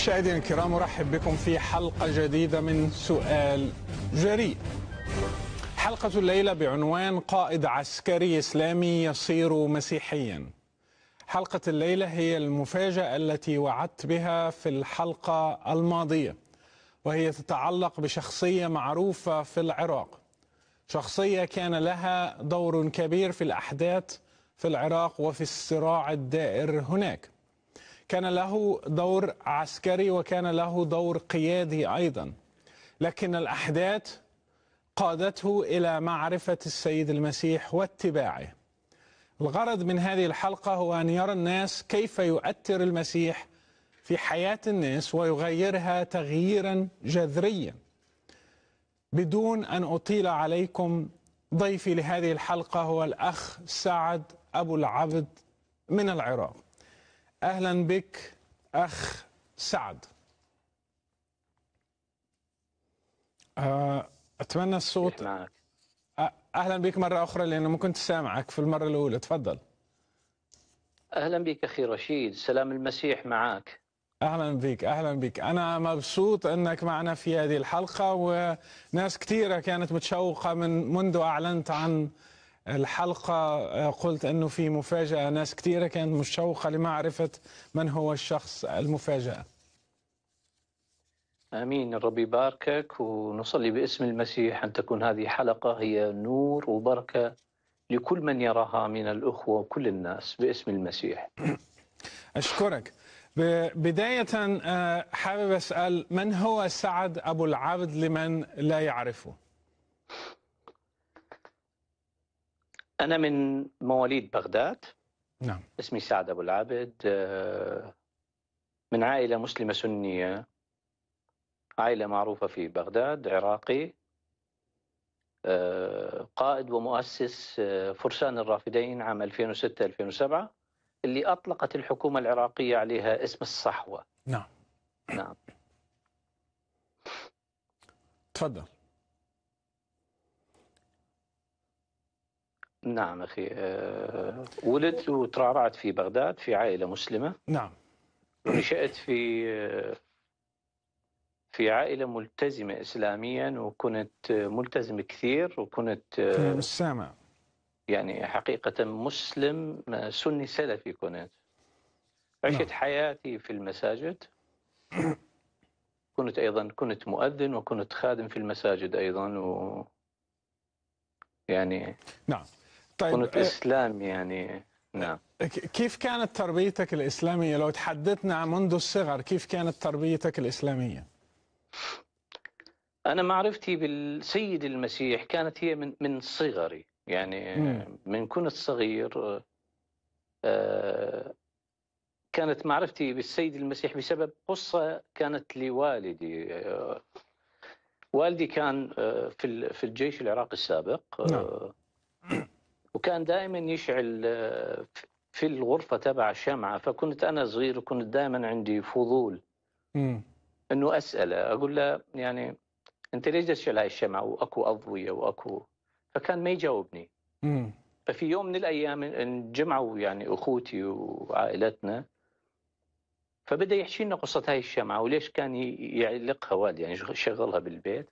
مشاهدينا الكرام ارحب بكم في حلقه جديده من سؤال جريء. حلقه الليله بعنوان قائد عسكري اسلامي يصير مسيحيا. حلقه الليله هي المفاجاه التي وعدت بها في الحلقه الماضيه وهي تتعلق بشخصيه معروفه في العراق. شخصيه كان لها دور كبير في الاحداث في العراق وفي الصراع الدائر هناك. كان له دور عسكري وكان له دور قيادي أيضا لكن الأحداث قادته إلى معرفة السيد المسيح واتباعه الغرض من هذه الحلقة هو أن يرى الناس كيف يؤثر المسيح في حياة الناس ويغيرها تغييرا جذريا بدون أن أطيل عليكم ضيفي لهذه الحلقة هو الأخ سعد أبو العبد من العراق اهلا بك اخ سعد آه، اتمنى الصوت اهلا بك مره اخرى لانه ما كنت سامعك في المره الاولى تفضل اهلا بك اخي رشيد سلام المسيح معك اهلا بك اهلا بك انا مبسوط انك معنا في هذه الحلقه وناس كثيره كانت متشوقه من منذ اعلنت عن الحلقة آه، قلت أنه في مفاجأة ناس كثيرة كانت مشوقة لمعرفة من هو الشخص المفاجأة امين الرب يباركك ونصلي باسم المسيح ان تكون هذه حلقه هي نور وبركه لكل من يراها من الاخوه وكل الناس باسم المسيح. اشكرك. بدايه آه، حابب اسال من هو سعد ابو العبد لمن لا يعرفه؟ أنا من مواليد بغداد نعم اسمي سعد أبو العابد آه، من عائلة مسلمة سنية عائلة معروفة في بغداد عراقي آه، قائد ومؤسس آه، فرسان الرافدين عام 2006 2007 اللي اطلقت الحكومه العراقيه عليها اسم الصحوه نعم نعم تفضل نعم أخي آه، آه. ولدت وترعرعت في بغداد في عائلة مسلمة نعم ونشأت في آه، في عائلة ملتزمة إسلاميا وكنت ملتزم كثير وكنت سامع يعني حقيقة مسلم سني سلفي كنت عشت نعم. حياتي في المساجد كنت أيضا كنت مؤذن وكنت خادم في المساجد أيضا و يعني نعم طيب كنت إيه، إسلامي يعني نعم كيف كانت تربيتك الإسلامية لو تحدثنا منذ الصغر كيف كانت تربيتك الإسلامية أنا معرفتي بالسيد المسيح كانت هي من من صغري يعني مم. من كنت صغير آه، كانت معرفتي بالسيد المسيح بسبب قصة كانت لوالدي آه، والدي كان آه، في في الجيش العراقي السابق نعم. وكان دائما يشعل آه، في الغرفه تبع الشمعه فكنت انا صغير وكنت دائما عندي فضول امم انه اساله اقول له يعني انت ليش تشعل هاي الشمعه واكو اضويه واكو فكان ما يجاوبني امم ففي يوم من الايام انجمعوا يعني اخوتي وعائلتنا فبدا يحكي لنا قصه هاي الشمعه وليش كان يعلقها والدي يعني يشغلها بالبيت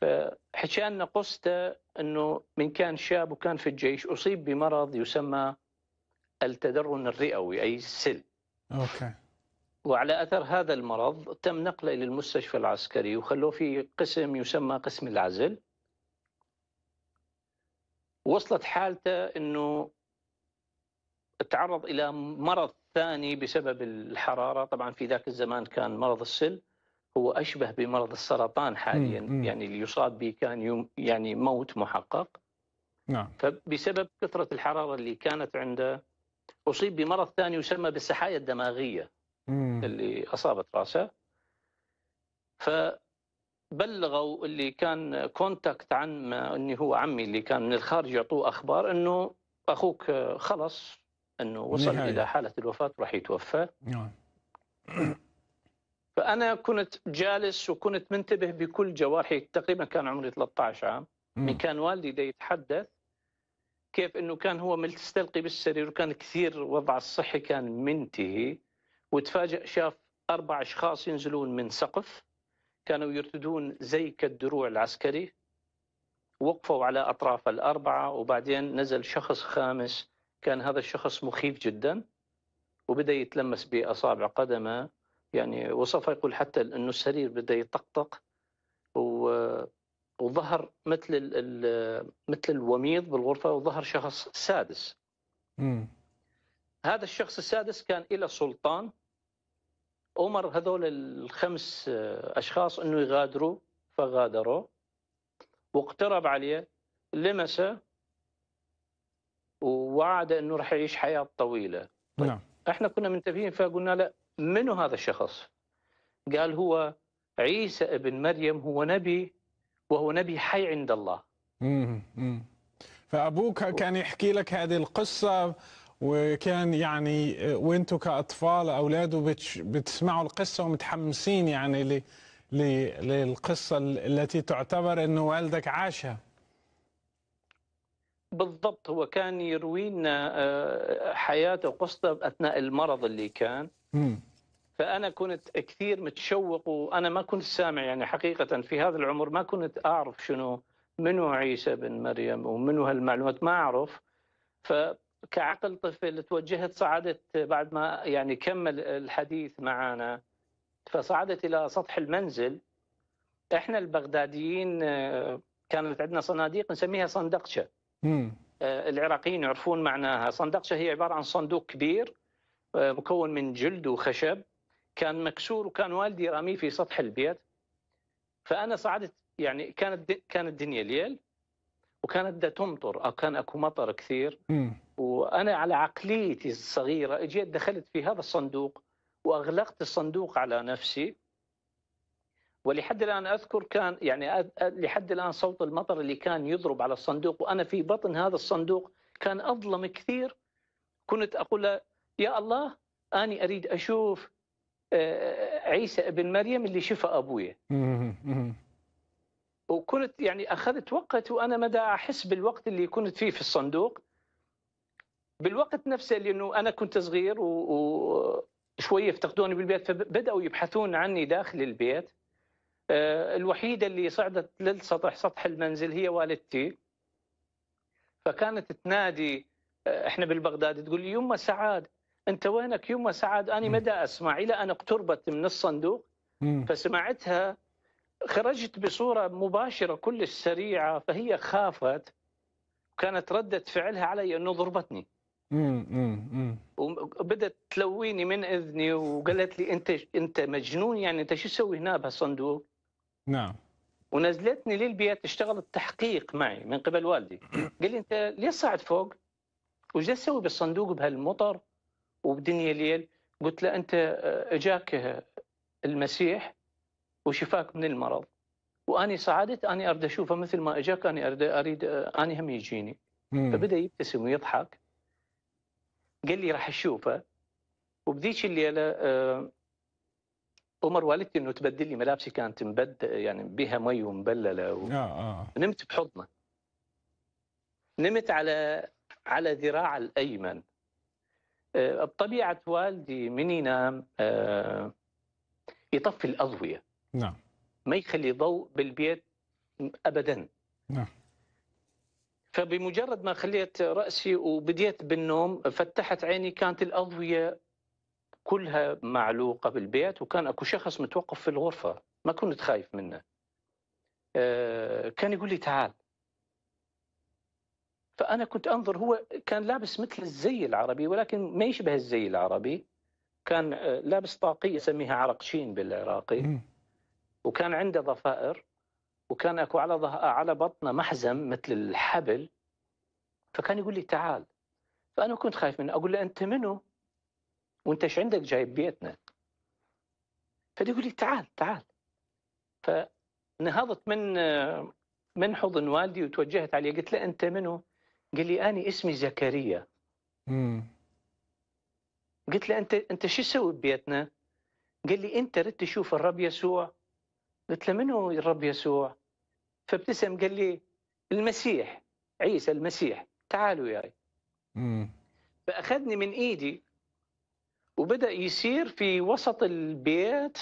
فحكي لنا قصته انه من كان شاب وكان في الجيش اصيب بمرض يسمى التدرن الرئوي اي السل. اوكي. وعلى اثر هذا المرض تم نقله الى المستشفى العسكري وخلوه في قسم يسمى قسم العزل. وصلت حالته انه تعرض الى مرض ثاني بسبب الحراره، طبعا في ذاك الزمان كان مرض السل. هو اشبه بمرض السرطان حاليا مم. يعني اللي يصاب به كان يوم يعني موت محقق نعم فبسبب كثره الحراره اللي كانت عنده اصيب بمرض ثاني يسمى بالسحايا الدماغيه مم. اللي اصابت راسه فبلغوا اللي كان كونتاكت عن اللي هو عمي اللي كان من الخارج يعطوه اخبار انه اخوك خلص انه وصل نهاية. الى حاله الوفاه راح يتوفى نعم فانا كنت جالس وكنت منتبه بكل جوارحي تقريبا كان عمري 13 عام من كان والدي دا يتحدث كيف انه كان هو مستلقي بالسرير وكان كثير وضعه الصحي كان منتهي وتفاجئ شاف اربع اشخاص ينزلون من سقف كانوا يرتدون زي كالدروع العسكري وقفوا على اطراف الاربعه وبعدين نزل شخص خامس كان هذا الشخص مخيف جدا وبدا يتلمس باصابع قدمه يعني وصف يقول حتى انه السرير بدا يطقطق وظهر مثل مثل الوميض بالغرفه وظهر شخص سادس مم. هذا الشخص السادس كان إلى سلطان أمر هذول الخمس أشخاص أنه يغادروا فغادروا واقترب عليه لمسه ووعد أنه راح يعيش حياة طويلة نعم. احنا كنا منتبهين فقلنا لا منو هذا الشخص قال هو عيسى ابن مريم هو نبي وهو نبي حي عند الله امم فابوك كان يحكي لك هذه القصه وكان يعني وانتم كاطفال اولاده بتسمعوا القصه ومتحمسين يعني ل... للقصه التي تعتبر انه والدك عاشها بالضبط هو كان يروي لنا آه، حياته وقصته اثناء المرض اللي كان فانا كنت كثير متشوق وانا ما كنت سامع يعني حقيقه في هذا العمر ما كنت اعرف شنو منو عيسى بن مريم ومنو هالمعلومات ما اعرف فكعقل طفل توجهت صعدت بعد ما يعني كمل الحديث معنا فصعدت الى سطح المنزل احنا البغداديين آه، كانت عندنا صناديق نسميها صندقشه آه، العراقيين يعرفون معناها صندقشه هي عباره عن صندوق كبير مكون من جلد وخشب كان مكسور وكان والدي راميه في سطح البيت فانا صعدت يعني كانت كانت الدنيا ليل وكانت تمطر او كان اكو مطر كثير م. وانا على عقليتي الصغيره اجيت دخلت في هذا الصندوق واغلقت الصندوق على نفسي ولحد الان اذكر كان يعني لحد الان صوت المطر اللي كان يضرب على الصندوق وانا في بطن هذا الصندوق كان اظلم كثير كنت اقول يا الله أنا أريد أشوف آه، عيسى ابن مريم اللي شفى أبويا وكنت يعني أخذت وقت وأنا مدى أحس بالوقت اللي كنت فيه في الصندوق بالوقت نفسه لأنه أنا كنت صغير وشوية افتقدوني بالبيت فبدأوا يبحثون عني داخل البيت آه، الوحيدة اللي صعدت للسطح سطح المنزل هي والدتي فكانت تنادي آه، احنا بالبغداد تقول لي يما سعاد انت وينك يما سعد انا مدى اسمع الى ان اقتربت من الصندوق فسمعتها خرجت بصوره مباشره كلش سريعه فهي خافت وكانت رده فعلها علي انه ضربتني وبدت تلويني من اذني وقالت لي انت انت مجنون يعني انت شو تسوي هنا بهالصندوق؟ نعم ونزلتني للبيت اشتغلت تحقيق معي من قبل والدي قال لي انت ليش صعد فوق؟ وش تسوي بالصندوق بهالمطر؟ وبدنيا ليل قلت له انت آه، اجاك آه، المسيح وشفاك من المرض واني صعدت اني اريد اشوفه مثل ما اجاك اني اريد اريد آه، اني هم يجيني مم. فبدا يبتسم ويضحك قال لي راح اشوفه وبذيك الليله امر والدتي انه تبدل لي ملابسي كانت مبد يعني بها مي ومبلله و... آه نمت بحضنه نمت على على ذراع الايمن بطبيعه آه، والدي من ينام آه، يطفي الاضويه نعم ما يخلي ضوء بالبيت ابدا نعم فبمجرد ما خليت راسي وبديت بالنوم فتحت عيني كانت الاضويه كلها معلوقه بالبيت وكان اكو شخص متوقف في الغرفه ما كنت خايف منه آه، كان يقول لي تعال فانا كنت انظر هو كان لابس مثل الزي العربي ولكن ما يشبه الزي العربي كان آه، لابس طاقيه يسميها عرقشين بالعراقي وكان عنده ضفائر وكان اكو على على بطنه محزم مثل الحبل فكان يقول لي تعال فانا كنت خايف منه اقول له انت منو؟ وانت ايش عندك جايب بيتنا؟ فيقول لي تعال تعال فنهضت من آه، من حضن والدي وتوجهت عليه قلت له انت منو؟ قال لي أنا اسمي زكريا امم قلت له أنت أنت شو تسوي ببيتنا؟ قال لي أنت رد تشوف الرب يسوع؟ قلت له من هو الرب يسوع؟ فابتسم قال لي المسيح عيسى المسيح تعالوا وياي امم فأخذني من إيدي وبدأ يسير في وسط البيت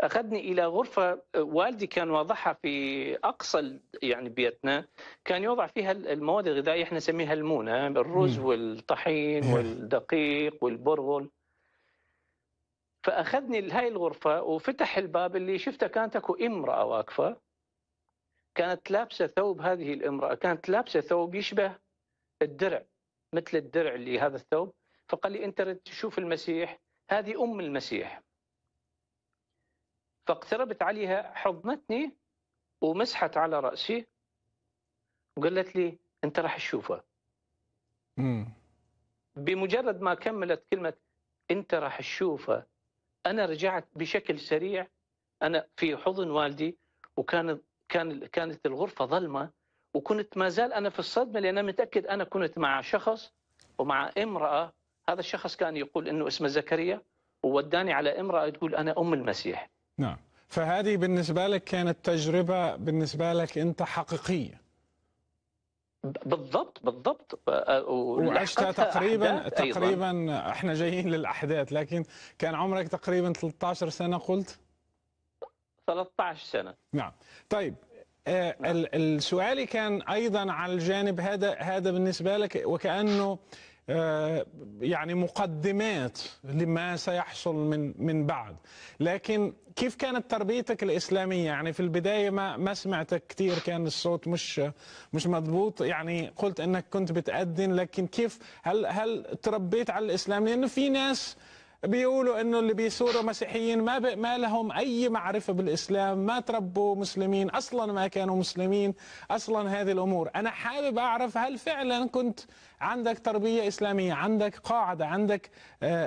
اخذني الى غرفه والدي كان واضعها في اقصى يعني بيتنا كان يوضع فيها المواد الغذائيه احنا نسميها المونه الرز والطحين والدقيق والبرغل فاخذني لهي الغرفه وفتح الباب اللي شفته كانت اكو امراه واقفه كانت لابسه ثوب هذه الامراه كانت لابسه ثوب يشبه الدرع مثل الدرع اللي هذا الثوب فقال لي انت تشوف المسيح هذه ام المسيح فاقتربت عليها حضنتني ومسحت على راسي وقالت لي انت راح تشوفه بمجرد ما كملت كلمه انت راح تشوفه انا رجعت بشكل سريع انا في حضن والدي وكان كان كانت الغرفه ظلمه وكنت ما زال انا في الصدمه لان متاكد انا كنت مع شخص ومع امراه هذا الشخص كان يقول انه اسمه زكريا ووداني على امراه تقول انا ام المسيح نعم فهذه بالنسبة لك كانت تجربة بالنسبة لك أنت حقيقية بالضبط بالضبط وعشتها تقريبا تقريبا أيضاً. احنا جايين للاحداث لكن كان عمرك تقريبا 13 سنه قلت 13 سنه نعم طيب آه، نعم. سؤالي كان ايضا على الجانب هذا هذا بالنسبه لك وكانه آه، يعني مقدمات لما سيحصل من من بعد لكن كيف كانت تربيتك الاسلاميه يعني في البدايه ما ما سمعتك كثير كان الصوت مش مش مضبوط يعني قلت انك كنت بتأذن لكن كيف هل هل تربيت على الاسلام لانه في ناس بيقولوا انه اللي بيصوروا مسيحيين ما ب... ما لهم اي معرفه بالاسلام ما تربوا مسلمين اصلا ما كانوا مسلمين اصلا هذه الامور انا حابب اعرف هل فعلا كنت عندك تربيه اسلاميه عندك قاعده عندك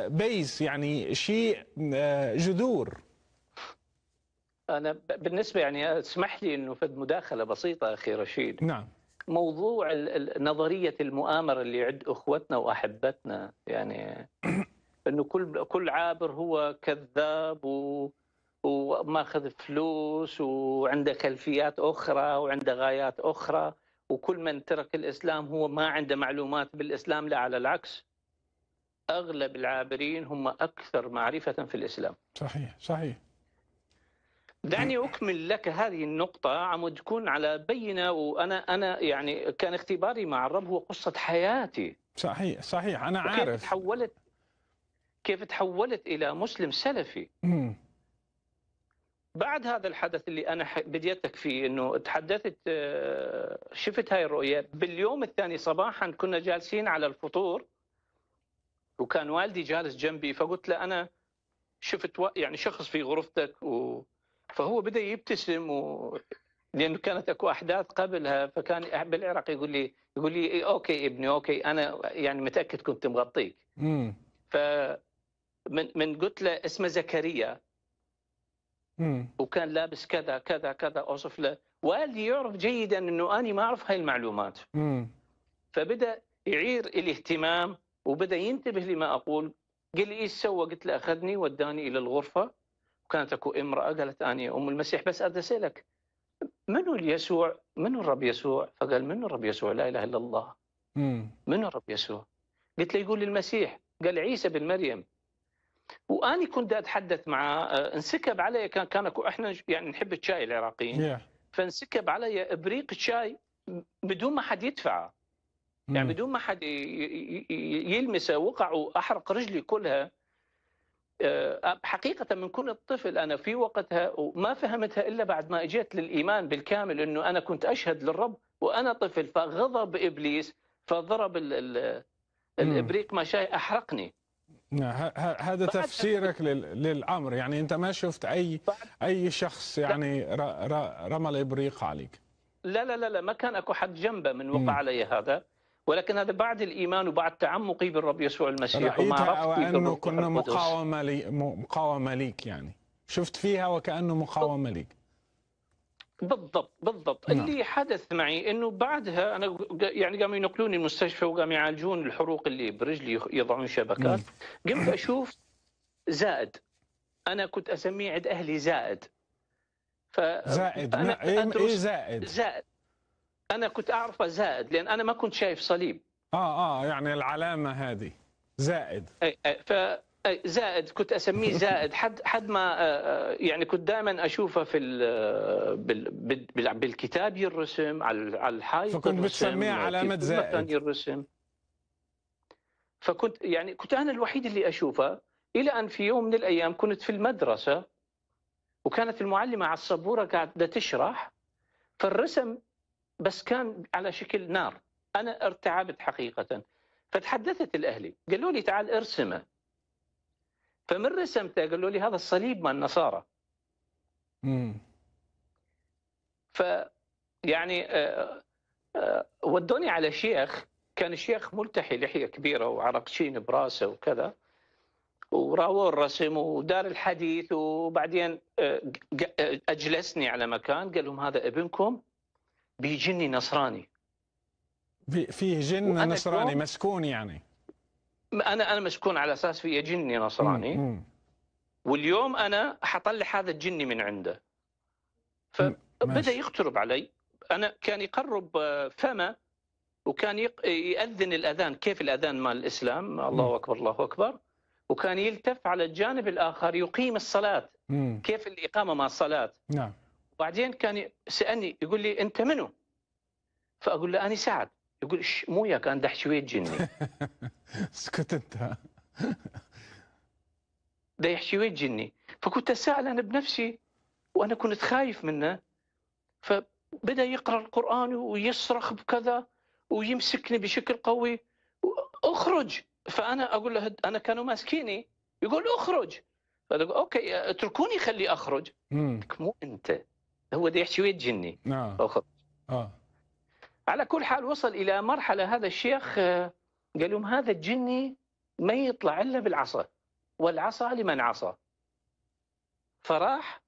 بيس آه، يعني شيء آه، جذور انا بالنسبه يعني اسمح لي انه في مداخله بسيطه اخي رشيد نعم موضوع نظريه المؤامره اللي عند اخوتنا واحبتنا يعني انه كل كل عابر هو كذاب و وماخذ فلوس وعنده خلفيات اخرى وعنده غايات اخرى وكل من ترك الاسلام هو ما عنده معلومات بالاسلام لا على العكس اغلب العابرين هم اكثر معرفه في الاسلام. صحيح صحيح. دعني اكمل لك هذه النقطه عمود تكون على بينه وانا انا يعني كان اختباري مع الرب هو قصه حياتي. صحيح صحيح انا عارف. تحولت كيف تحولت الى مسلم سلفي بعد هذا الحدث اللي انا بديتك فيه انه تحدثت آه، شفت هاي الرؤيه باليوم الثاني صباحا كنا جالسين على الفطور وكان والدي جالس جنبي فقلت له انا شفت يعني شخص في غرفتك و فهو بدا يبتسم و... لانه كانت اكو احداث قبلها فكان بالعراق يقول لي يقول لي إيه، اوكي ابني اوكي انا يعني متاكد كنت مغطيك. ف من من قلت له اسمه زكريا وكان لابس كذا كذا كذا اوصف له والدي يعرف جيدا انه اني ما اعرف هاي المعلومات فبدا يعير الاهتمام وبدا ينتبه لما اقول قال لي ايش سوى؟ قلت له اخذني وداني الى الغرفه وكانت اكو امراه قالت اني ام المسيح بس اريد اسالك منو يسوع؟ منو الرب يسوع؟ فقال منو الرب يسوع؟ لا اله الا الله. منو الرب يسوع؟ قلت له يقول المسيح قال عيسى بن مريم واني كنت اتحدث معه آه، انسكب علي كان كان احنا يعني نحب الشاي العراقيين فانسكب علي ابريق الشاي بدون ما حد يدفعه يعني بدون ما حد يلمسه وقع واحرق رجلي كلها آه، حقيقة من كنت طفل أنا في وقتها وما فهمتها إلا بعد ما أجيت للإيمان بالكامل أنه أنا كنت أشهد للرب وأنا طفل فغضب إبليس فضرب الإبريق ما شاي أحرقني نعم، هذا تفسيرك للامر يعني انت ما شفت اي اي شخص يعني رمى الابريق عليك لا لا لا لا ما كان اكو حد جنبه من وقع علي هذا ولكن هذا بعد الايمان وبعد تعمقي بالرب يسوع المسيح وما عرفت انه كنا مقاومه لي مقاومه ليك يعني شفت فيها وكانه مقاومه ليك بالضبط بالضبط نعم. اللي حدث معي انه بعدها انا يعني قاموا ينقلوني المستشفى وقاموا يعالجون الحروق اللي برجلي يضعون شبكات نعم. قمت اشوف زائد انا كنت اسميه عند اهلي زائد ف زائد انا نعم. إيه،, ايه زائد زائد انا كنت اعرفه زائد لان انا ما كنت شايف صليب اه اه يعني العلامه هذه زائد اي إيه، ف زائد كنت اسميه زائد حد حد ما آه، آه، يعني كنت دائما اشوفه في آه، بال بالكتاب يرسم على الحائط فكنت بتسميه علامه زائد يرسم فكنت يعني كنت انا الوحيد اللي اشوفه الى ان في يوم من الايام كنت في المدرسه وكانت المعلمه على السبوره قاعده تشرح فالرسم بس كان على شكل نار انا ارتعبت حقيقه فتحدثت الاهلي قالوا لي تعال ارسمه فمن رسمته قالوا لي هذا الصليب مال النصارى امم ف يعني آه، آه، ودوني على شيخ كان الشيخ ملتحي لحيه كبيره وعرقشين براسه وكذا وراوه الرسم ودار الحديث وبعدين آه، اجلسني على مكان قال لهم هذا ابنكم بيجني نصراني فيه جن نصراني مسكون يعني انا انا مسكون على اساس في جني نصراني مم. واليوم انا حطلع هذا الجني من عنده فبدا يقترب علي انا كان يقرب آه، فمه وكان يأذن الأذان كيف الأذان مال الإسلام الله أكبر الله أكبر وكان يلتف على الجانب الآخر يقيم الصلاة مم. كيف الإقامة مال الصلاة نعم وبعدين كان سألني يقول لي أنت منو فأقول له أنا سعد يقول موياك كان دح شويه جني سكت انت ده يحشي جني فكنت اسال انا بنفسي وانا كنت خايف منه فبدا يقرا القران ويصرخ بكذا ويمسكني بشكل قوي اخرج فانا اقول له انا كانوا ماسكيني يقول اخرج فأقول اوكي اتركوني خلي اخرج مو انت هو ده يحشي ويجني نعم. اخرج اه على كل حال وصل الى مرحله هذا الشيخ آه، قال لهم هذا الجني ما يطلع الا بالعصا والعصا لمن عصى فراح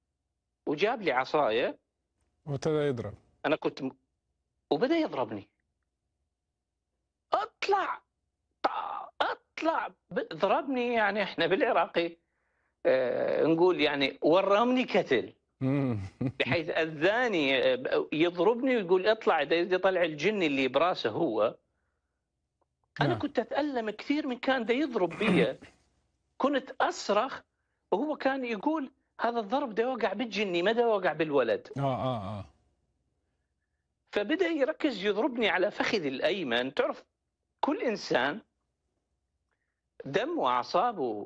وجاب لي عصايه وابتدى يضرب انا كنت م... وبدا يضربني اطلع اطلع ضربني يعني احنا بالعراقي آه نقول يعني ورمني كتل بحيث اذاني يضربني ويقول اطلع ده يطلع الجن اللي براسه هو انا نعم. كنت اتالم كثير من كان ده يضرب بي كنت اصرخ وهو كان يقول هذا الضرب ده وقع بالجني ما ده وقع بالولد اه اه اه فبدا يركز يضربني على فخذي الايمن تعرف كل انسان دم واعصابه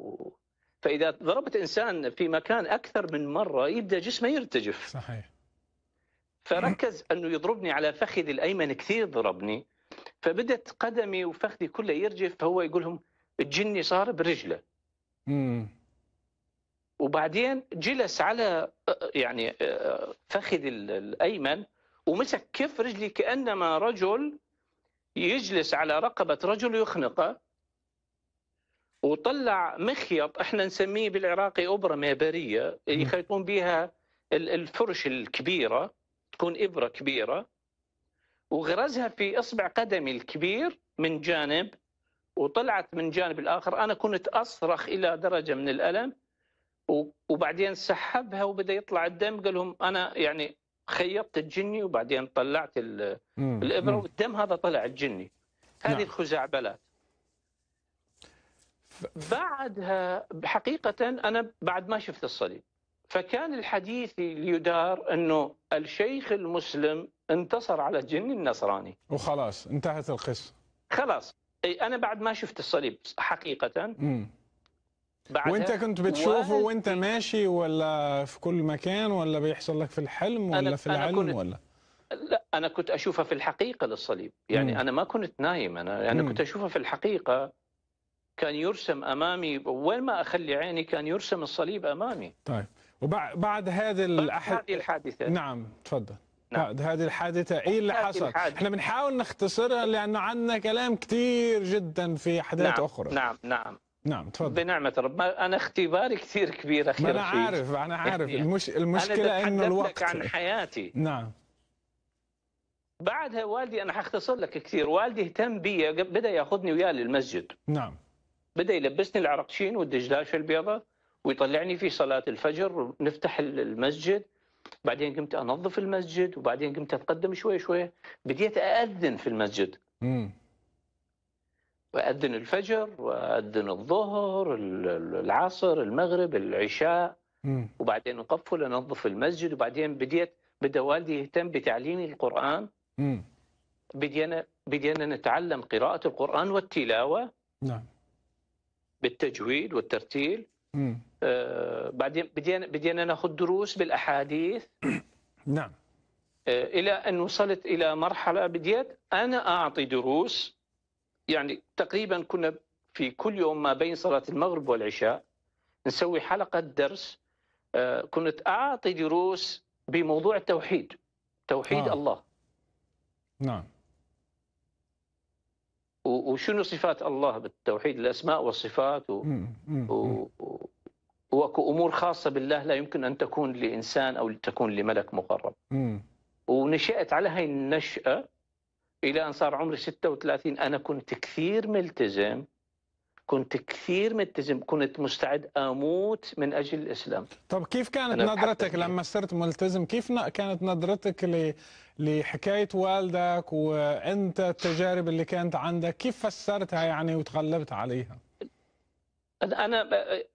فاذا ضربت انسان في مكان اكثر من مره يبدا جسمه يرتجف صحيح فركز انه يضربني على فخذي الايمن كثير ضربني فبدت قدمي وفخذي كله يرجف فهو يقول لهم الجني صار برجله امم وبعدين جلس على يعني فخذي الايمن ومسك كف رجلي كانما رجل يجلس على رقبه رجل ويخنقه وطلع مخيط احنا نسميه بالعراقي ابره مابريه يخيطون بها الفرش الكبيره تكون ابره كبيره وغرزها في اصبع قدمي الكبير من جانب وطلعت من جانب الاخر انا كنت اصرخ الى درجه من الالم وبعدين سحبها وبدا يطلع الدم قال لهم انا يعني خيطت الجني وبعدين طلعت الابره والدم هذا طلع الجني هذه نعم. الخزعبلات بعدها حقيقة أنا بعد ما شفت الصليب فكان الحديث يدار أنه الشيخ المسلم انتصر على الجن النصراني وخلاص انتهت القصة خلاص أنا بعد ما شفت الصليب حقيقة بعدها وانت كنت بتشوفه وانت ماشي ولا في كل مكان ولا بيحصل لك في الحلم ولا في العلم أنا كنت... ولا لا انا كنت اشوفها في الحقيقه للصليب يعني مم. انا ما كنت نايم انا انا يعني كنت اشوفها في الحقيقه كان يرسم امامي وين ما اخلي عيني كان يرسم الصليب امامي طيب وبعد هذا الأح... هذه الحادثه نعم تفضل نعم. بعد هذه الحادثة إيه اللي حصل؟ إحنا بنحاول نختصرها لأنه عندنا كلام كثير جدا في أحداث نعم. أخرى نعم نعم نعم تفضل بنعمة رب أنا اختباري كثير كبير أخيرا أنا عارف أنا عارف يعني المش... المشكلة إنه الوقت عن حياتي نعم بعدها والدي أنا حختصر لك كثير والدي اهتم بي بدأ ياخذني وياه للمسجد نعم بدا يلبسني العرقشين والدجلاشه البيضاء ويطلعني في صلاه الفجر ونفتح المسجد بعدين قمت انظف المسجد وبعدين قمت اتقدم شوي شوي بديت اذن في المسجد امم واذن الفجر واذن الظهر العصر المغرب العشاء مم. وبعدين اقفل انظف المسجد وبعدين بديت بدا والدي يهتم بتعليمي القران امم بدينا بدينا نتعلم قراءه القران والتلاوه نعم بالتجويد والترتيل آه، بعدين بدينا بدينا ناخذ دروس بالاحاديث نعم آه، الى ان وصلت الى مرحله بديت انا اعطي دروس يعني تقريبا كنا في كل يوم ما بين صلاه المغرب والعشاء نسوي حلقه درس آه، كنت اعطي دروس بموضوع التوحيد توحيد آه. الله نعم وشنو صفات الله بالتوحيد الاسماء والصفات و... و... و امور خاصه بالله لا يمكن ان تكون لانسان او تكون لملك مقرب. ونشات على هاي النشاه الى ان صار عمري 36 انا كنت كثير ملتزم كنت كثير ملتزم كنت مستعد أموت من أجل الإسلام طب كيف كانت نظرتك لما صرت ملتزم كيف كانت نظرتك ل... لحكاية والدك وأنت التجارب اللي كانت عندك كيف فسرتها يعني وتغلبت عليها أنا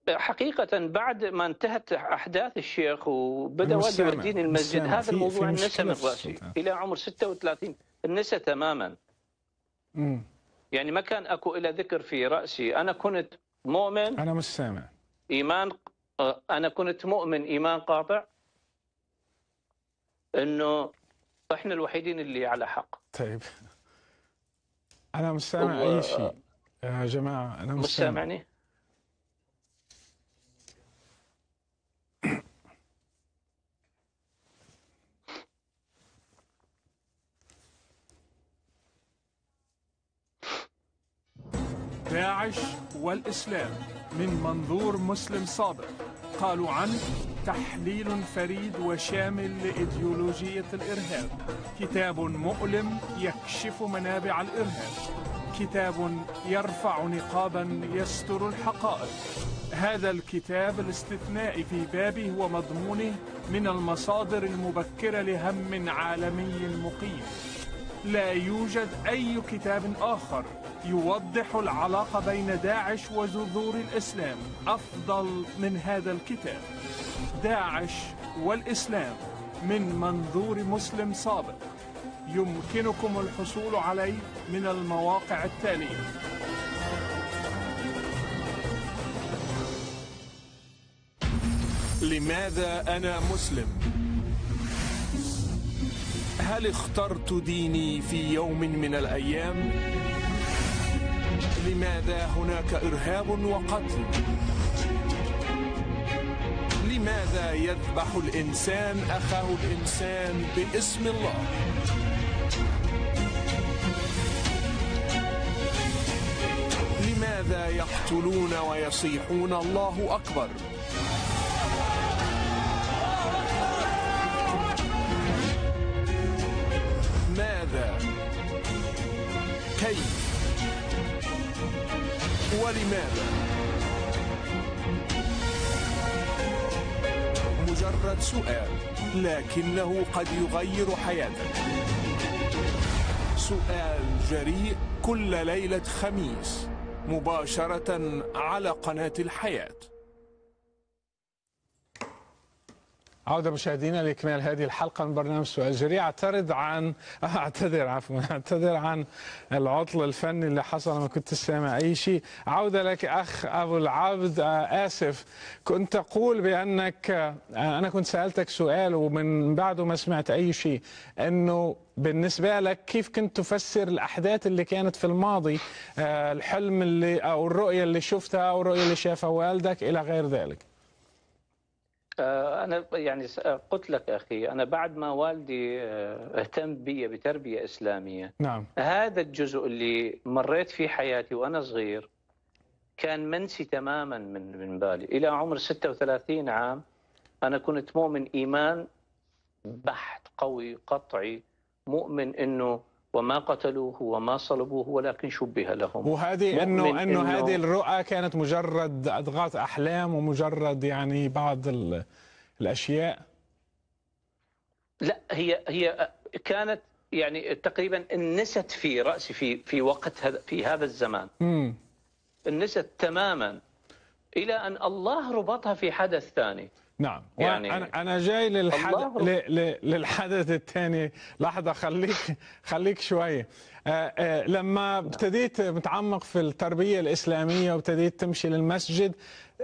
حقيقة بعد ما انتهت أحداث الشيخ وبدأ والدي يوديني المسجد هذا الموضوع نسى من رأسي إلى عمر 36 نسى تماما امم يعني ما كان أكو إلى ذكر في رأسي أنا كنت مؤمن أنا مش سامع إيمان آه، أنا كنت مؤمن إيمان قاطع أنه إحنا الوحيدين اللي على حق طيب أنا مش سامع و... أي شيء يا جماعة أنا مش, مش سامعني داعش والإسلام من منظور مسلم صادق قالوا عنه تحليل فريد وشامل لإيديولوجية الإرهاب كتاب مؤلم يكشف منابع الإرهاب كتاب يرفع نقابا يستر الحقائق هذا الكتاب الاستثنائي في بابه ومضمونه من المصادر المبكرة لهم عالمي مقيم لا يوجد أي كتاب آخر يوضح العلاقة بين داعش وجذور الإسلام أفضل من هذا الكتاب داعش والإسلام من منظور مسلم سابق يمكنكم الحصول عليه من المواقع التالية لماذا أنا مسلم؟ هل اخترت ديني في يوم من الأيام؟ لماذا هناك إرهاب وقتل؟ لماذا يذبح الإنسان أخاه الإنسان باسم الله؟ لماذا يقتلون ويصيحون الله أكبر؟ ولماذا مجرد سؤال لكنه قد يغير حياتك سؤال جريء كل ليلة خميس مباشرة على قناة الحياه عودة مشاهدينا لإكمال هذه الحلقة من برنامج سؤال جريء أعترض عن أعتذر عفوا أعتذر عن العطل الفني اللي حصل ما كنت سامع أي شيء عودة لك أخ أبو العبد آه، آسف كنت تقول بأنك آه، أنا كنت سألتك سؤال ومن بعده ما سمعت أي شيء أنه بالنسبة لك كيف كنت تفسر الأحداث اللي كانت في الماضي آه، الحلم اللي أو الرؤية اللي شفتها أو الرؤية اللي شافها والدك إلى غير ذلك آه، أنا يعني آه، قلت لك أخي أنا بعد ما والدي آه، اهتم بي بتربية إسلامية نعم. هذا الجزء اللي مريت فيه حياتي وأنا صغير كان منسي تماما من من بالي إلى عمر 36 عام أنا كنت مؤمن إيمان بحت قوي قطعي مؤمن أنه وما قتلوه وما صلبوه ولكن شبه لهم وهذه انه انه هذه الرؤى كانت مجرد اضغاث احلام ومجرد يعني بعض الاشياء لا هي هي كانت يعني تقريبا انست في راسي في في وقت في هذا الزمان امم انست تماما الى ان الله ربطها في حدث ثاني نعم يعني انا انا جاي للحد... ل... ل... للحدث الثاني لحظه خليك خليك شويه آه، آه، لما ابتديت متعمق في التربيه الاسلاميه وابتديت تمشي للمسجد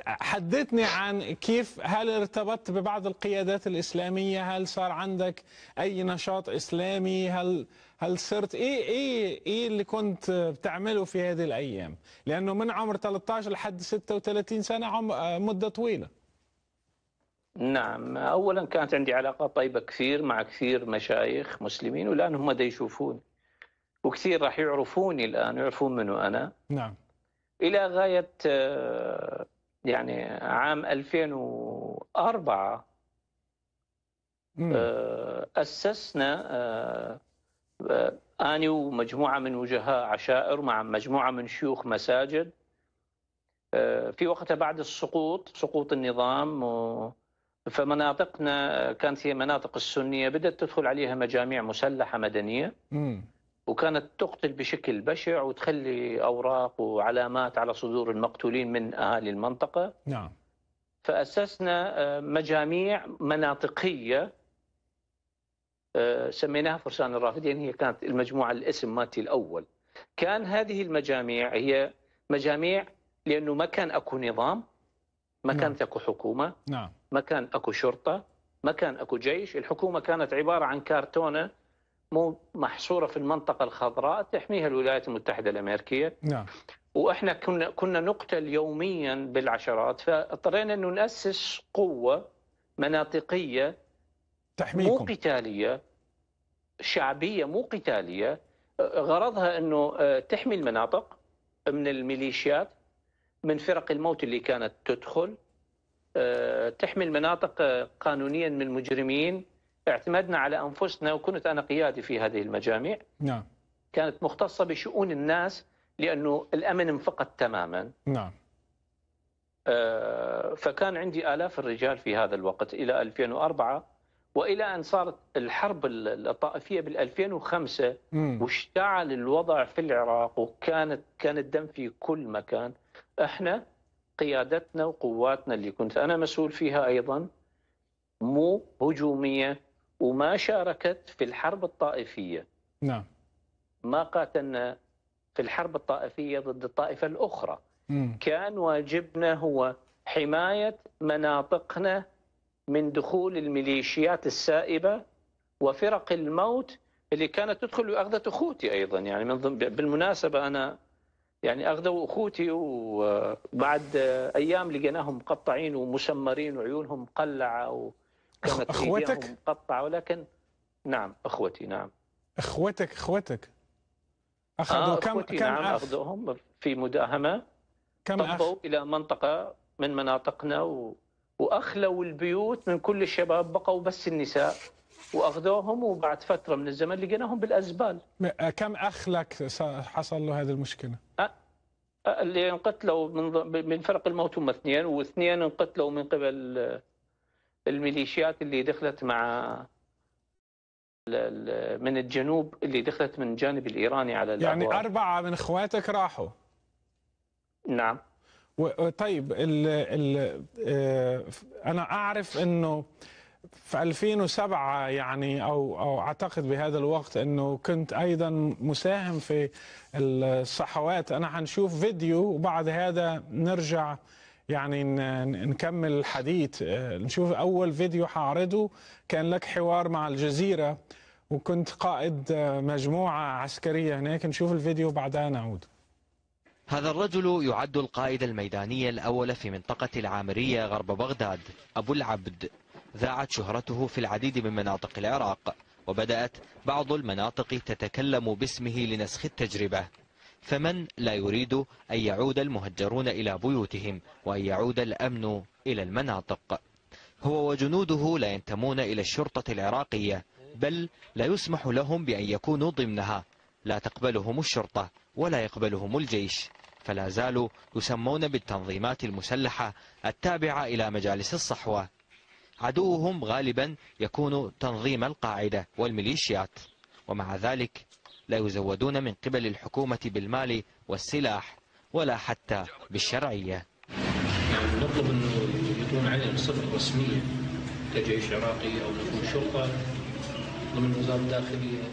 حدثني عن كيف هل ارتبطت ببعض القيادات الاسلاميه هل صار عندك اي نشاط اسلامي هل هل صرت ايه ايه ايه اللي كنت بتعمله في هذه الايام لانه من عمر 13 لحد 36 سنه عم... آه، مده طويله نعم اولا كانت عندي علاقه طيبه كثير مع كثير مشايخ مسلمين والان هم دا يشوفون وكثير راح يعرفوني الان يعرفون منو انا نعم الى غايه آه، يعني عام 2004 مم. آه، اسسنا آه، اني ومجموعه من وجهاء عشائر مع مجموعه من شيوخ مساجد في وقتها بعد السقوط سقوط النظام فمناطقنا كانت هي مناطق السنيه بدات تدخل عليها مجاميع مسلحه مدنيه مم. وكانت تقتل بشكل بشع وتخلي اوراق وعلامات على صدور المقتولين من اهالي المنطقه نعم فاسسنا آه، مجاميع مناطقيه آه، سميناها فرسان الرافدين هي كانت المجموعه الاسم مالتي الاول كان هذه المجاميع هي مجاميع لانه ما كان اكو نظام ما كانت نعم. اكو حكومه نعم ما كان اكو شرطه ما كان اكو جيش الحكومه كانت عباره عن كرتونه مو محصوره في المنطقه الخضراء تحميها الولايات المتحده الامريكيه نعم واحنا كنا كنا نقتل يوميا بالعشرات فاضطرينا انه ناسس قوه مناطقيه تحميكم مو قتاليه شعبيه مو قتاليه غرضها انه آه، تحمي المناطق من الميليشيات من فرق الموت اللي كانت تدخل آه، تحمي المناطق آه، قانونيا من المجرمين اعتمدنا على انفسنا وكنت انا قيادي في هذه المجاميع نعم كانت مختصه بشؤون الناس لانه الامن انفقد تماما نعم آه، فكان عندي الاف الرجال في هذا الوقت الى 2004 والى ان صارت الحرب الطائفيه بال 2005 واشتعل الوضع في العراق وكانت كان الدم في كل مكان احنا قيادتنا وقواتنا اللي كنت انا مسؤول فيها ايضا مو هجوميه وما شاركت في الحرب الطائفيه. نعم. ما قاتلنا في الحرب الطائفيه ضد الطائفه الاخرى. مم. كان واجبنا هو حمايه مناطقنا من دخول الميليشيات السائبه وفرق الموت اللي كانت تدخل واخذت اخوتي ايضا يعني من ضمن بالمناسبه انا يعني اخذوا اخوتي وبعد ايام لقيناهم مقطعين ومشمرين وعيونهم مقلعه وكانت اخوتك مقطعه ولكن نعم اخوتي نعم اخوتك اخوتك اخذوا آه كم أخوتي كم نعم أخ... اخذوهم في مداهمه كم أخ... الى منطقه من مناطقنا و... واخلوا البيوت من كل الشباب بقوا بس النساء واخذوهم وبعد فتره من الزمن لقيناهم بالازبال كم اخ لك حصل له هذه المشكله؟ اللي انقتلوا من من فرق الموت هم اثنين واثنين انقتلوا من قبل الميليشيات اللي دخلت مع من الجنوب اللي دخلت من الجانب الايراني على يعني اربعه من اخواتك راحوا نعم طيب ال ال آه، انا اعرف انه في 2007 يعني او او اعتقد بهذا الوقت انه كنت ايضا مساهم في الصحوات انا حنشوف فيديو وبعد هذا نرجع يعني نكمل الحديث آه، نشوف اول فيديو حاعرضه كان لك حوار مع الجزيره وكنت قائد آه، مجموعه عسكريه هناك نشوف الفيديو بعدها نعود هذا الرجل يعد القائد الميداني الأول في منطقة العامرية غرب بغداد أبو العبد ذاعت شهرته في العديد من مناطق العراق وبدأت بعض المناطق تتكلم باسمه لنسخ التجربة فمن لا يريد أن يعود المهجرون إلى بيوتهم وأن يعود الأمن إلى المناطق هو وجنوده لا ينتمون إلى الشرطة العراقية بل لا يسمح لهم بأن يكونوا ضمنها لا تقبلهم الشرطة ولا يقبلهم الجيش فلا زالوا يسمون بالتنظيمات المسلحة التابعة إلى مجالس الصحوة عدوهم غالبا يكون تنظيم القاعدة والميليشيات ومع ذلك لا يزودون من قبل الحكومة بالمال والسلاح ولا حتى بالشرعية يعني نطلب أنه يكون عليهم صفة رسمية كجيش عراقي أو نكون شرطة ضمن وزارة الداخلية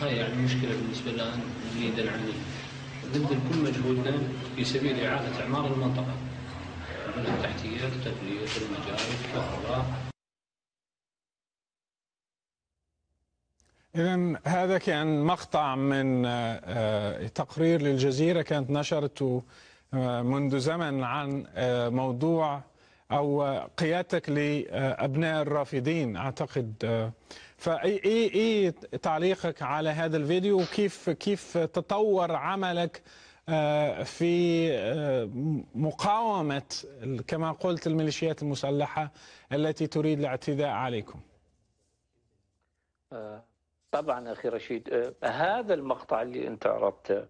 هاي يعني مشكلة بالنسبة لنا بعيدا عني نبذل كل مجهودنا في سبيل إعادة إعمار المنطقة البنى التحتية لتدلية المجاري والكهرباء إذا هذا كان مقطع من آه، آه، تقرير للجزيرة كانت نشرته آه، منذ زمن عن موضوع أو قيادتك لأبناء الرافدين أعتقد فأي إيه تعليقك على هذا الفيديو وكيف كيف تطور عملك آه، في آه، مقاومة كما قلت الميليشيات المسلحة التي تريد الاعتداء عليكم آه، طبعا أخي رشيد هذا المقطع اللي أنت عرضته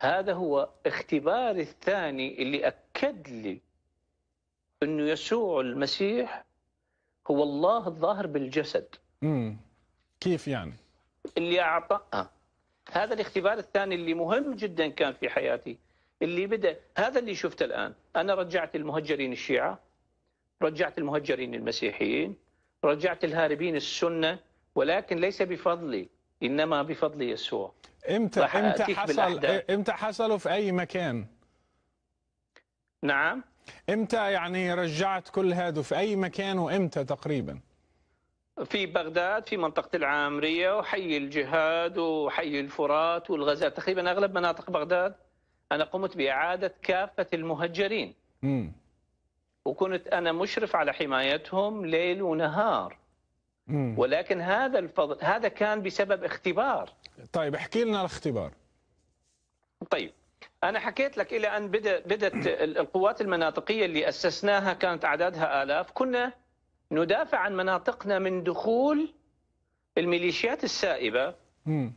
هذا هو اختبار الثاني اللي أكد لي أنه يسوع المسيح هو الله الظاهر بالجسد مم. كيف يعني اللي أعطاه هذا الاختبار الثاني اللي مهم جدا كان في حياتي اللي بدا هذا اللي شفته الان انا رجعت المهجرين الشيعه رجعت المهجرين المسيحيين رجعت الهاربين السنه ولكن ليس بفضلي انما بفضل يسوع امتى امتى حصل امتى حصلوا في اي مكان نعم امتى يعني رجعت كل هذا في اي مكان وامتى تقريبا في بغداد في منطقة العامرية وحي الجهاد وحي الفرات والغزال تقريبا أغلب مناطق بغداد أنا قمت بإعادة كافة المهجرين م. وكنت أنا مشرف على حمايتهم ليل ونهار م. ولكن هذا الفضل هذا كان بسبب اختبار طيب احكي لنا الاختبار طيب أنا حكيت لك إلى أن بدأ بدت القوات المناطقية اللي أسسناها كانت أعدادها آلاف كنا ندافع عن مناطقنا من دخول الميليشيات السائبة م.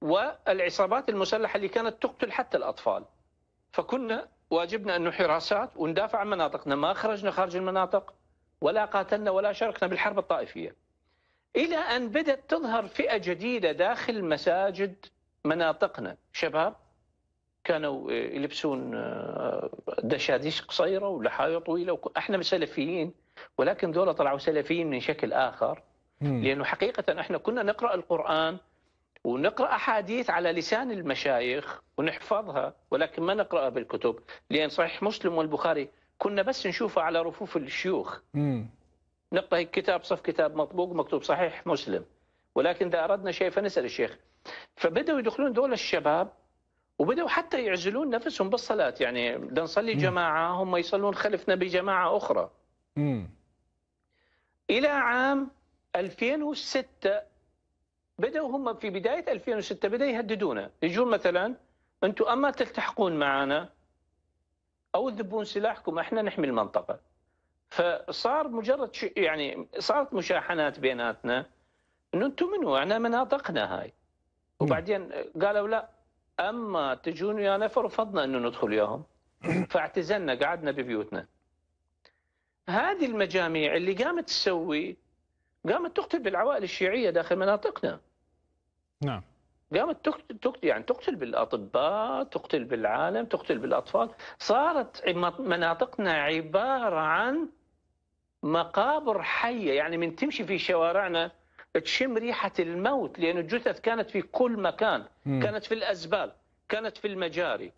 والعصابات المسلحة اللي كانت تقتل حتى الأطفال فكنا واجبنا أن حراسات وندافع عن مناطقنا ما خرجنا خارج المناطق ولا قاتلنا ولا شاركنا بالحرب الطائفية إلى أن بدأت تظهر فئة جديدة داخل مساجد مناطقنا شباب كانوا يلبسون آه، دشاديش قصيرة ولحايا طويلة احنا مسلفيين ولكن دول طلعوا سلفيين من شكل آخر لأنه حقيقة احنا كنا نقرأ القرآن ونقرأ أحاديث على لسان المشايخ ونحفظها ولكن ما نقرأها بالكتب لأن صحيح مسلم والبخاري كنا بس نشوفها على رفوف الشيوخ نقرأ كتاب صف كتاب مطبوق مكتوب صحيح مسلم ولكن إذا أردنا شيء فنسأل الشيخ فبدأوا يدخلون دول الشباب وبدأوا حتى يعزلون نفسهم بالصلاة يعني بدنا نصلي جماعة هم يصلون خلفنا بجماعة أخرى مم. الى عام 2006 بداوا هم في بدايه 2006 بداوا يهددونا يجون مثلا انتم اما تلتحقون معنا او تذبون سلاحكم احنا نحمي المنطقه فصار مجرد يعني صارت مشاحنات بيناتنا انه انتم منو احنا مناطقنا هاي وبعدين قالوا لا اما تجون يا نفر انه ندخل وياهم فاعتزلنا قعدنا ببيوتنا هذه المجاميع اللي قامت تسوي قامت تقتل بالعوائل الشيعية داخل مناطقنا نعم قامت تقتل, تقتل يعني تقتل بالاطباء، تقتل بالعالم، تقتل بالاطفال، صارت مناطقنا عباره عن مقابر حيه، يعني من تمشي في شوارعنا تشم ريحه الموت لأن الجثث كانت في كل مكان، م. كانت في الازبال، كانت في المجاري،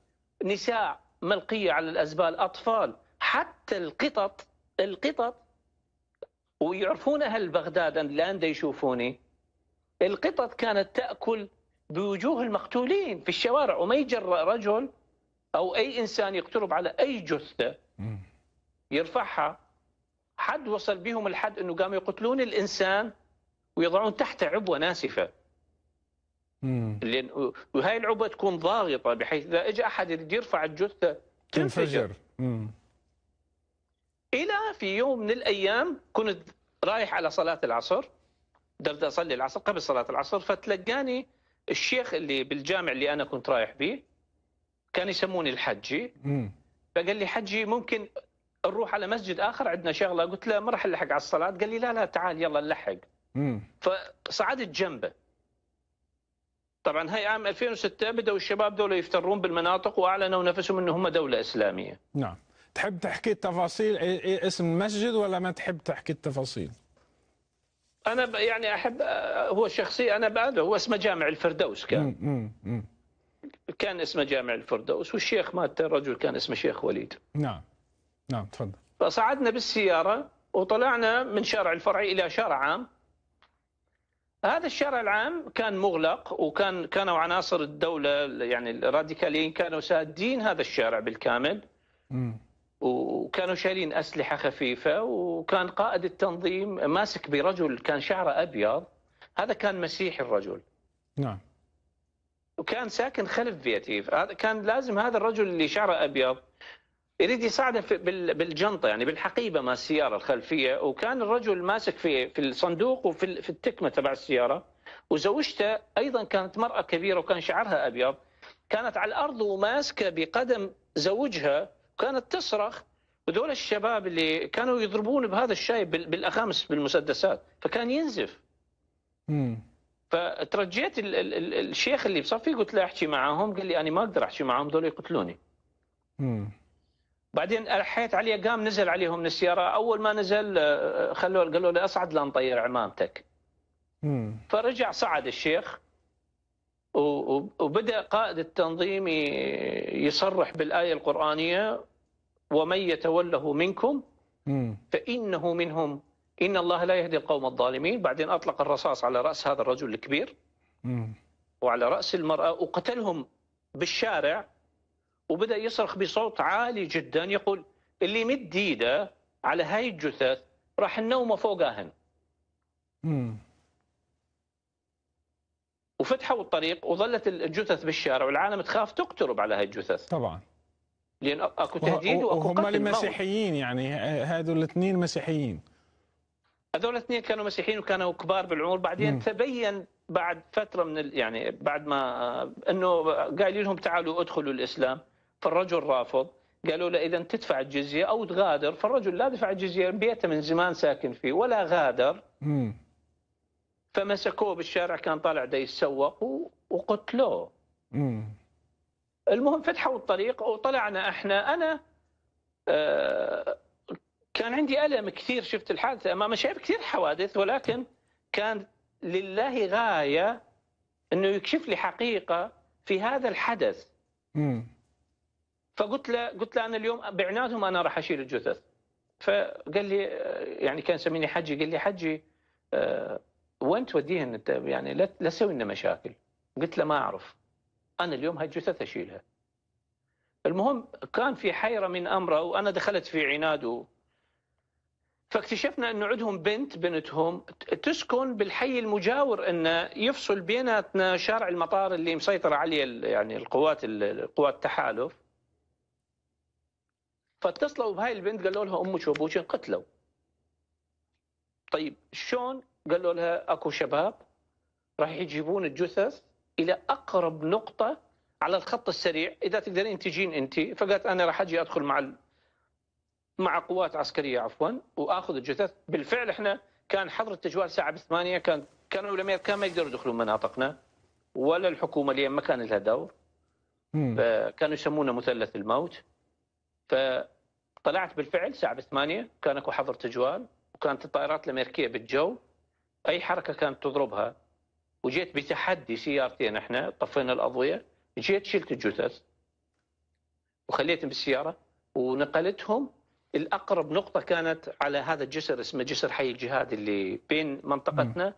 نساء ملقيه على الازبال، اطفال، حتى القطط القطط ويعرفون اهل بغداد لان دا يشوفوني القطط كانت تاكل بوجوه المقتولين في الشوارع وما يجر رجل او اي انسان يقترب على اي جثه يرفعها حد وصل بهم الحد انه قاموا يقتلون الانسان ويضعون تحت عبوه ناسفه لان العبوه تكون ضاغطه بحيث اذا اجى احد يرفع الجثه تنفجر الى في يوم من الايام كنت رايح على صلاه العصر بدي اصلي العصر قبل صلاه العصر فتلقاني الشيخ اللي بالجامع اللي انا كنت رايح به كان يسموني الحجي فقال لي حجي ممكن نروح على مسجد اخر عندنا شغله قلت له ما راح نلحق على الصلاه قال لي لا لا تعال يلا نلحق فصعدت جنبه طبعا هاي عام 2006 بدأوا الشباب دول يفترون بالمناطق وأعلنوا نفسهم أنهم هم دولة إسلامية نعم تحب تحكي التفاصيل اسم المسجد ولا ما تحب تحكي التفاصيل انا يعني احب آه، هو شخصي انا بعد هو اسمه جامع الفردوس كان مم. مم. كان اسمه جامع الفردوس والشيخ مات الرجل كان اسمه شيخ وليد نعم نعم تفضل فصعدنا بالسياره وطلعنا من شارع الفرعي الى شارع عام هذا الشارع العام كان مغلق وكان كانوا عناصر الدوله يعني الراديكاليين كانوا سادين هذا الشارع بالكامل مم. وكانوا شايلين اسلحه خفيفه وكان قائد التنظيم ماسك برجل كان شعره ابيض هذا كان مسيحي الرجل نعم وكان ساكن خلف فيتيف هذا كان لازم هذا الرجل اللي شعره ابيض يريد يساعده بالجنطه يعني بالحقيبه مال السياره الخلفيه وكان الرجل ماسك في في الصندوق وفي في التكمه تبع السياره وزوجته ايضا كانت مراه كبيره وكان شعرها ابيض كانت على الارض وماسكه بقدم زوجها وكانت تصرخ ودول الشباب اللي كانوا يضربون بهذا الشاي بالاخامس بالمسدسات فكان ينزف امم فترجيت ال ال ال الشيخ اللي بصفي قلت له احكي معاهم قال لي انا ما اقدر احكي معاهم دول يقتلوني امم بعدين الحيت عليه قام نزل عليهم من السياره اول ما نزل آه، آه، خلوه قالوا له اصعد لنطير عمامتك مم. فرجع صعد الشيخ وبدا قائد التنظيم يصرح بالايه القرانيه ومن يتوله منكم فإنه منهم إن الله لا يهدي القوم الظالمين بعدين أطلق الرصاص على رأس هذا الرجل الكبير وعلى رأس المرأة وقتلهم بالشارع وبدأ يصرخ بصوت عالي جدا يقول اللي مد ايده على هاي الجثث راح النومه فوقاهن وفتحوا الطريق وظلت الجثث بالشارع والعالم تخاف تقترب على هاي الجثث طبعا لان اكو تهديد واكو وهم هم المسيحيين يعني هذول الاثنين مسيحيين هذول الاثنين كانوا مسيحيين وكانوا كبار بالعمر بعدين م. تبين بعد فتره من ال... يعني بعد ما انه قال لهم تعالوا ادخلوا الاسلام فالرجل رافض قالوا له اذا تدفع الجزيه او تغادر فالرجل لا دفع الجزيه بيته من زمان ساكن فيه ولا غادر م. فمسكوه بالشارع كان طالع دا يتسوق وقتلوه المهم فتحوا الطريق وطلعنا احنا انا آه، كان عندي الم كثير شفت الحادثه امام شايف كثير حوادث ولكن كان لله غايه انه يكشف لي حقيقه في هذا الحدث فقلت له قلت له انا اليوم بعنادهم انا راح اشيل الجثث فقال لي آه، يعني كان يسميني حجي قال لي حجي أه وين توديهن انت يعني لا تسوي لنا مشاكل قلت له ما اعرف انا اليوم هاي الجثث اشيلها المهم كان في حيره من امره وانا دخلت في عناده فاكتشفنا انه عندهم بنت بنتهم تسكن بالحي المجاور انه يفصل بيناتنا شارع المطار اللي مسيطر عليه يعني القوات القوات التحالف فاتصلوا بهاي البنت قالوا لها امك وابوك انقتلوا طيب شلون قالوا لها اكو شباب راح يجيبون الجثث الى اقرب نقطه على الخط السريع اذا تقدرين تجين انت فقالت انا راح اجي ادخل مع مع قوات عسكريه عفوا واخذ الجثث بالفعل احنا كان حظر التجوال الساعه 8 كان كانوا العلماء كان ما يقدروا يدخلون مناطقنا ولا الحكومه اللي ما كان لها دور فكانوا يسمونه مثلث الموت فطلعت بالفعل الساعه 8 كان اكو حظر تجوال وكانت الطائرات الامريكيه بالجو اي حركه كانت تضربها وجيت بتحدي سيارتين احنا طفينا الاضويه جيت شلت الجثث وخليتهم بالسياره ونقلتهم الاقرب نقطه كانت على هذا الجسر اسمه جسر حي الجهاد اللي بين منطقتنا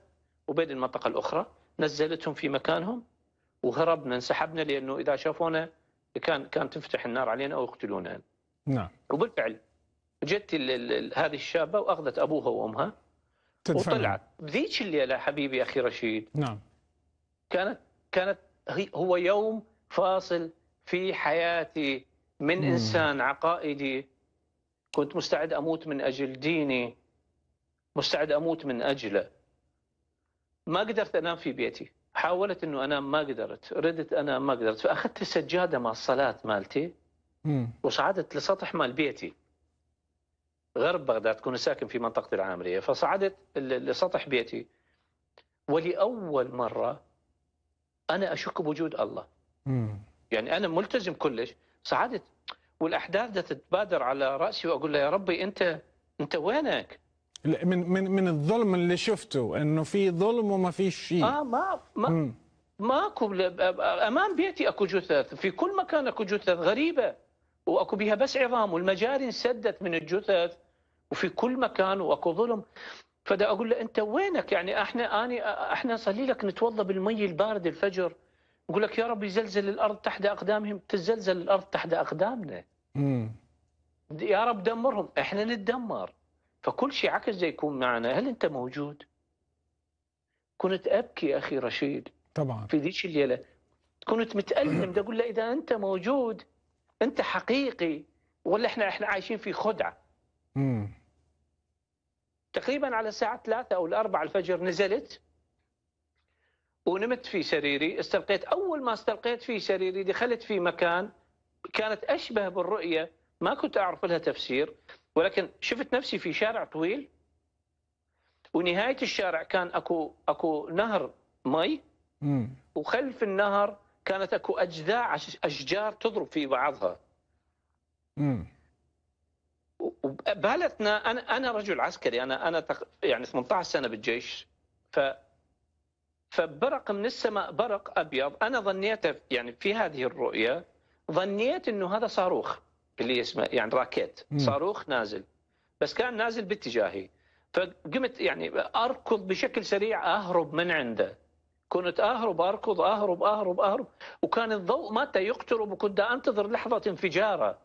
وبين المنطقه الاخرى نزلتهم في مكانهم وهربنا انسحبنا لانه اذا شافونا كان كان تفتح النار علينا او يقتلونا نعم وبالفعل جت هذه الشابه واخذت ابوها وامها تدفع وطلعت بذيك الليله حبيبي اخي رشيد نعم كانت كانت هو يوم فاصل في حياتي من مم. انسان عقائدي كنت مستعد اموت من اجل ديني مستعد اموت من اجله ما قدرت انام في بيتي حاولت انه انام ما قدرت ردت انام ما قدرت فاخذت السجاده مع الصلاه مالتي مم. وصعدت لسطح مال بيتي غرب بغداد كنت ساكن في منطقة العامرية فصعدت لسطح بيتي ولأول مرة أنا أشك بوجود الله مم. يعني أنا ملتزم كلش صعدت والأحداث تتبادر على رأسي وأقول له يا ربي أنت أنت وينك من من من الظلم اللي شفته انه في ظلم وما في شيء اه ما ما مم. ماكو امام بيتي اكو جثث في كل مكان اكو جثث غريبه واكو بها بس عظام والمجاري انسدت من الجثث وفي كل مكان واكو ظلم فدا اقول له انت وينك يعني احنا اني احنا نصلي لك نتوضا بالمي البارد الفجر اقول لك يا رب يزلزل الارض تحت اقدامهم تزلزل الارض تحت اقدامنا امم يا رب دمرهم احنا نتدمر فكل شيء عكس زي يكون معنا هل انت موجود كنت ابكي اخي رشيد طبعا في ذيك الليله كنت متالم اقول له اذا انت موجود انت حقيقي ولا احنا احنا عايشين في خدعه مم. تقريبا على الساعه 3 او 4 الفجر نزلت ونمت في سريري استلقيت اول ما استلقيت في سريري دخلت في مكان كانت اشبه بالرؤيه ما كنت اعرف لها تفسير ولكن شفت نفسي في شارع طويل ونهايه الشارع كان اكو اكو نهر مي وخلف النهر كانت اكو اجذاع اشجار تضرب في بعضها امم وبالتنا انا انا رجل عسكري انا انا يعني 18 سنه بالجيش ف فبرق من السماء برق ابيض انا ظنيته يعني في هذه الرؤيه ظنيت انه هذا صاروخ اللي اسمه يعني راكيت صاروخ نازل بس كان نازل باتجاهي فقمت يعني اركض بشكل سريع اهرب من عنده كنت اهرب اركض اهرب اهرب اهرب وكان الضوء متى يقترب وكنت انتظر لحظه انفجاره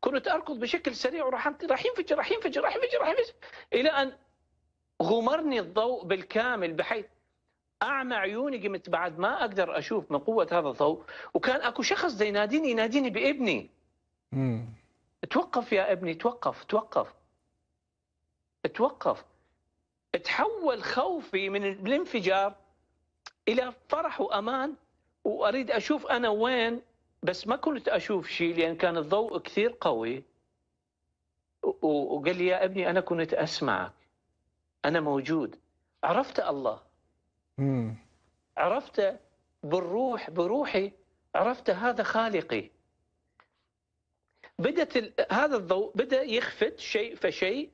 كنت اركض بشكل سريع وراح راح ينفجر راح ينفجر راح ينفجر راح ينفجر الى ان غمرني الضوء بالكامل بحيث اعمى عيوني قمت بعد ما اقدر اشوف من قوه هذا الضوء وكان اكو شخص يناديني يناديني بابني توقف يا ابني توقف توقف توقف تحول خوفي من الانفجار الى فرح وامان واريد اشوف انا وين بس ما كنت اشوف شيء لان كان الضوء كثير قوي وقال لي يا ابني انا كنت اسمعك انا موجود عرفت الله مم. عرفت بالروح بروحي عرفت هذا خالقي بدت هذا الضوء بدا يخفت شيء فشيء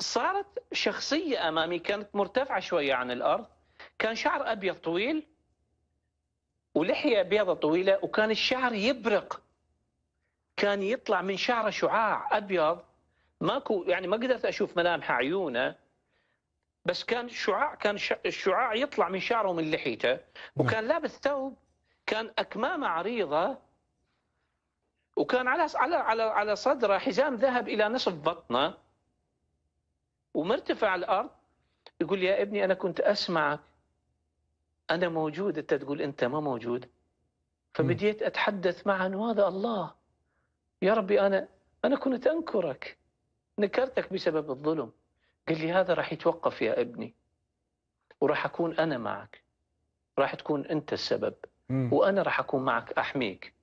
صارت شخصيه امامي كانت مرتفعه شويه عن الارض كان شعر ابيض طويل ولحيه بيضه طويله وكان الشعر يبرق كان يطلع من شعره شعاع ابيض ماكو يعني ما قدرت اشوف ملامح عيونه بس كان شعاع كان الشعاع يطلع من شعره ومن لحيته وكان نعم. لابس ثوب كان اكمامه عريضه وكان على على على على صدره حزام ذهب الى نصف بطنه ومرتفع الارض يقول يا ابني انا كنت اسمعك أنا موجود أنت تقول أنت ما موجود فبديت أتحدث مع هذا الله يا ربي أنا أنا كنت أنكرك نكرتك بسبب الظلم قال لي هذا راح يتوقف يا ابني وراح أكون أنا معك راح تكون أنت السبب وأنا راح أكون معك أحميك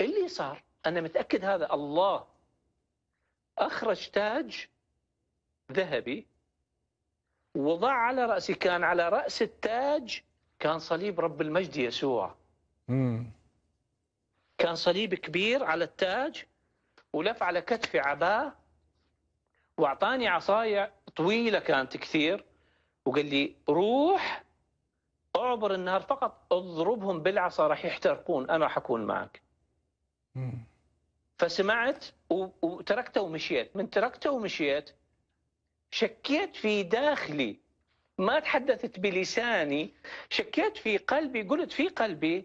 اللي صار أنا متأكد هذا الله أخرج تاج ذهبي وضع على رأسي كان على رأس التاج كان صليب رب المجد يسوع مم. كان صليب كبير على التاج ولف على كتفي عباه واعطاني عصايه طويله كانت كثير وقال لي روح اعبر النهر فقط اضربهم بالعصا راح يحترقون انا راح اكون معك. مم. فسمعت وتركته ومشيت، من تركته ومشيت شكيت في داخلي ما تحدثت بلساني شكيت في قلبي قلت في قلبي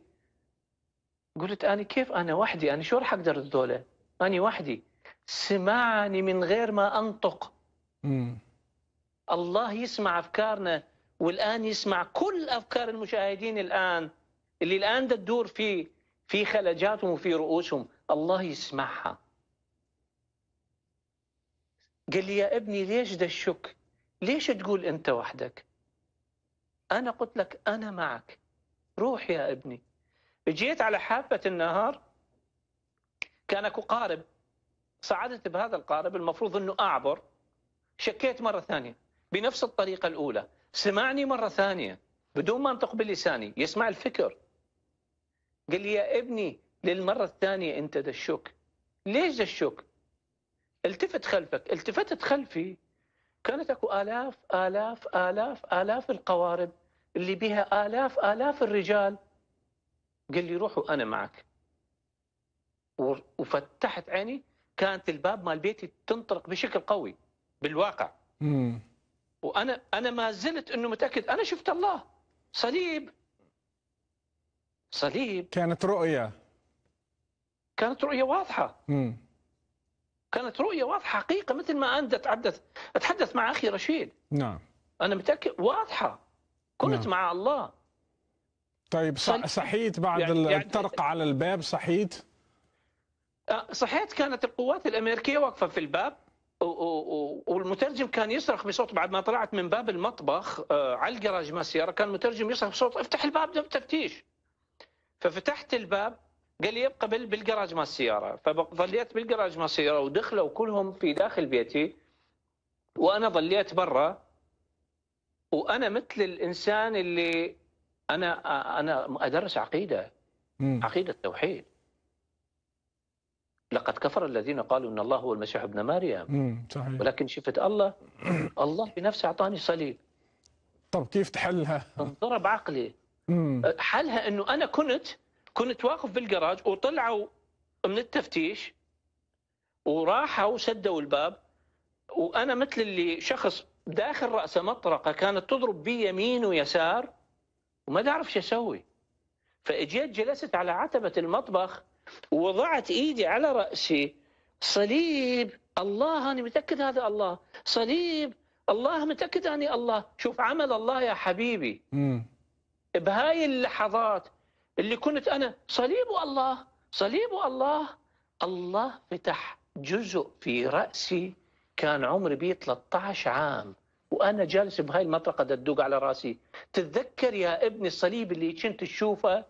قلت أنا كيف أنا وحدي أنا شو راح أقدر الدولة أنا وحدي سمعني من غير ما أنطق مم. الله يسمع أفكارنا والآن يسمع كل أفكار المشاهدين الآن اللي الآن تدور في في خلجاتهم وفي رؤوسهم الله يسمعها قال لي يا ابني ليش ده الشك ليش تقول أنت وحدك أنا قلت لك أنا معك روح يا ابني جيت على حافة النهار كان اكو قارب صعدت بهذا القارب المفروض انه اعبر شكيت مره ثانيه بنفس الطريقه الاولى سمعني مره ثانيه بدون ما انطق بلساني يسمع الفكر قال لي يا ابني للمره الثانيه انت دشوك ليش دشوك؟ التفت خلفك التفتت خلفي كانت اكو الاف الاف الاف الاف القوارب اللي بها الاف الاف الرجال قال لي روحوا انا معك وفتحت عيني كانت الباب مال بيتي تنطرق بشكل قوي بالواقع مم. وانا انا ما زلت انه متاكد انا شفت الله صليب صليب كانت رؤيه كانت رؤيه واضحه مم. كانت رؤية واضحة حقيقة مثل ما أنت تحدث أتحدث مع أخي رشيد نعم أنا متأكد واضحة كنت نعم. مع الله طيب صحيت بعد يعني, يعني الطرق يعني على الباب صحيت؟ آه، صحيت كانت القوات الأمريكية واقفة في الباب والمترجم كان يصرخ بصوت بعد ما طلعت من باب المطبخ آه، على الجراج ما السيارة كان المترجم يصرخ بصوت افتح الباب ده تفتيش ففتحت الباب قال لي يبقى بالجراج مال السياره فظليت بالجراج مال السياره ودخلوا كلهم في داخل بيتي وانا ظليت برا وانا مثل الانسان اللي انا انا ادرس عقيده عقيده التوحيد لقد كفر الذين قالوا ان الله هو المسيح ابن مريم صحيح. ولكن شفت الله الله بنفسه اعطاني صليب طب كيف تحلها؟ انضرب عقلي مم. حلها انه انا كنت كنت واقف بالجراج وطلعوا من التفتيش وراحوا سدوا الباب وانا مثل اللي شخص داخل راسه مطرقه كانت تضرب بي يمين ويسار وما اعرف شو اسوي فاجيت جلست على عتبه المطبخ ووضعت ايدي على راسي صليب الله انا متاكد هذا الله صليب الله متاكد اني الله شوف عمل الله يا حبيبي بهاي اللحظات اللي كنت أنا صليب الله صليب الله الله فتح جزء في رأسي كان عمري بيه 13 عام وأنا جالس بهاي المطرقة تدوق على رأسي تتذكر يا ابني الصليب اللي كنت تشوفه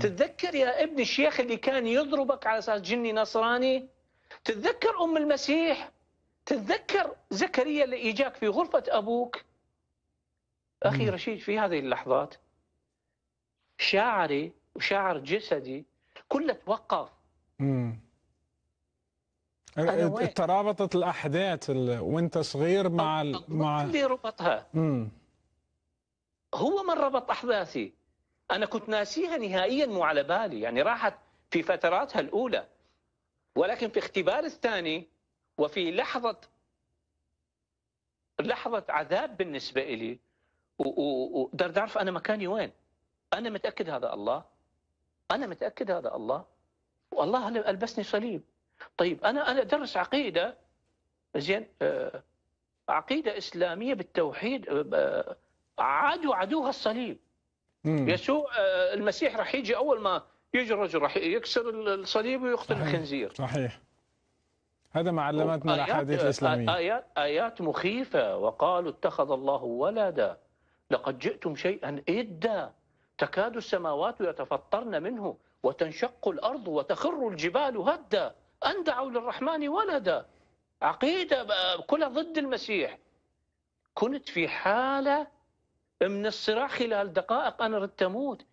تتذكر يا ابني الشيخ اللي كان يضربك على أساس جني نصراني تتذكر أم المسيح تتذكر زكريا اللي إجاك في غرفة أبوك أخي رشيد في هذه اللحظات شاعري وشاعر جسدي كله توقف امم ترابطت الاحداث وانت صغير مع مع اللي ربطها مم. هو من ربط احداثي انا كنت ناسيها نهائيا مو على بالي يعني راحت في فتراتها الاولى ولكن في اختبار الثاني وفي لحظه لحظه عذاب بالنسبه لي وقدرت اعرف انا مكاني وين أنا متأكد هذا الله أنا متأكد هذا الله والله ألبسني صليب طيب أنا أنا أدرس عقيدة زين آه، عقيدة إسلامية بالتوحيد آه، آه، عادوا عدوها الصليب مم. يسوع المسيح راح يجي أول ما يجي رجل راح يكسر الصليب ويقتل صحيح. الخنزير صحيح هذا ما علمتنا الاحاديث الاسلاميه ايات ايات مخيفه وقالوا اتخذ الله ولدا لقد جئتم شيئا ادا تكاد السماوات يتفطرن منه وتنشق الارض وتخر الجبال هدا ان دعوا للرحمن ولدا عقيده كلها ضد المسيح كنت في حاله من الصراع خلال دقائق انا ردت اموت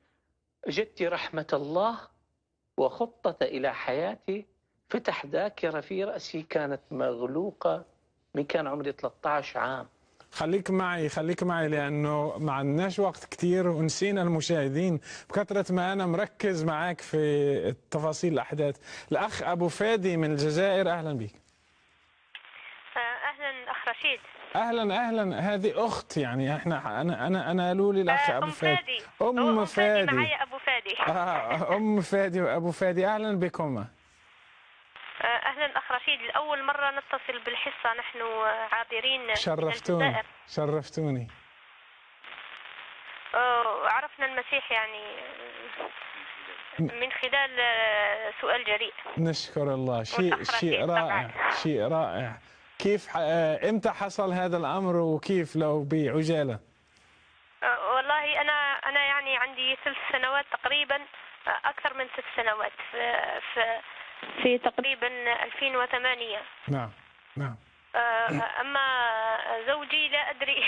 جدت رحمه الله وخطه الى حياتي فتح ذاكره في راسي كانت مغلوقه من كان عمري 13 عام خليك معي خليك معي لانه ما عندناش وقت كثير ونسينا المشاهدين بكثره ما انا مركز معك في تفاصيل الاحداث الاخ ابو فادي من الجزائر اهلا بك آه، اهلا اخ رشيد اهلا اهلا هذه اخت يعني احنا انا انا انا قالوا لي الاخ آه، ابو فادي ام فادي ام فادي معي ابو فادي آه، ام فادي وابو فادي اهلا بكما آه، اهلا اخ رشيد لاول مره نتصل بالحصه نحن آه، عابرين شرفتوني شرفتوني عرفنا المسيح يعني آه، من خلال سؤال جريء نشكر الله شيء شيء رائع شيء رائع كيف امتى حصل هذا الامر وكيف لو بعجاله والله انا انا يعني عندي ثلاث سنوات تقريبا اكثر من ثلاث سنوات في في تقريبا 2008 نعم نعم آه، أما زوجي لا أدري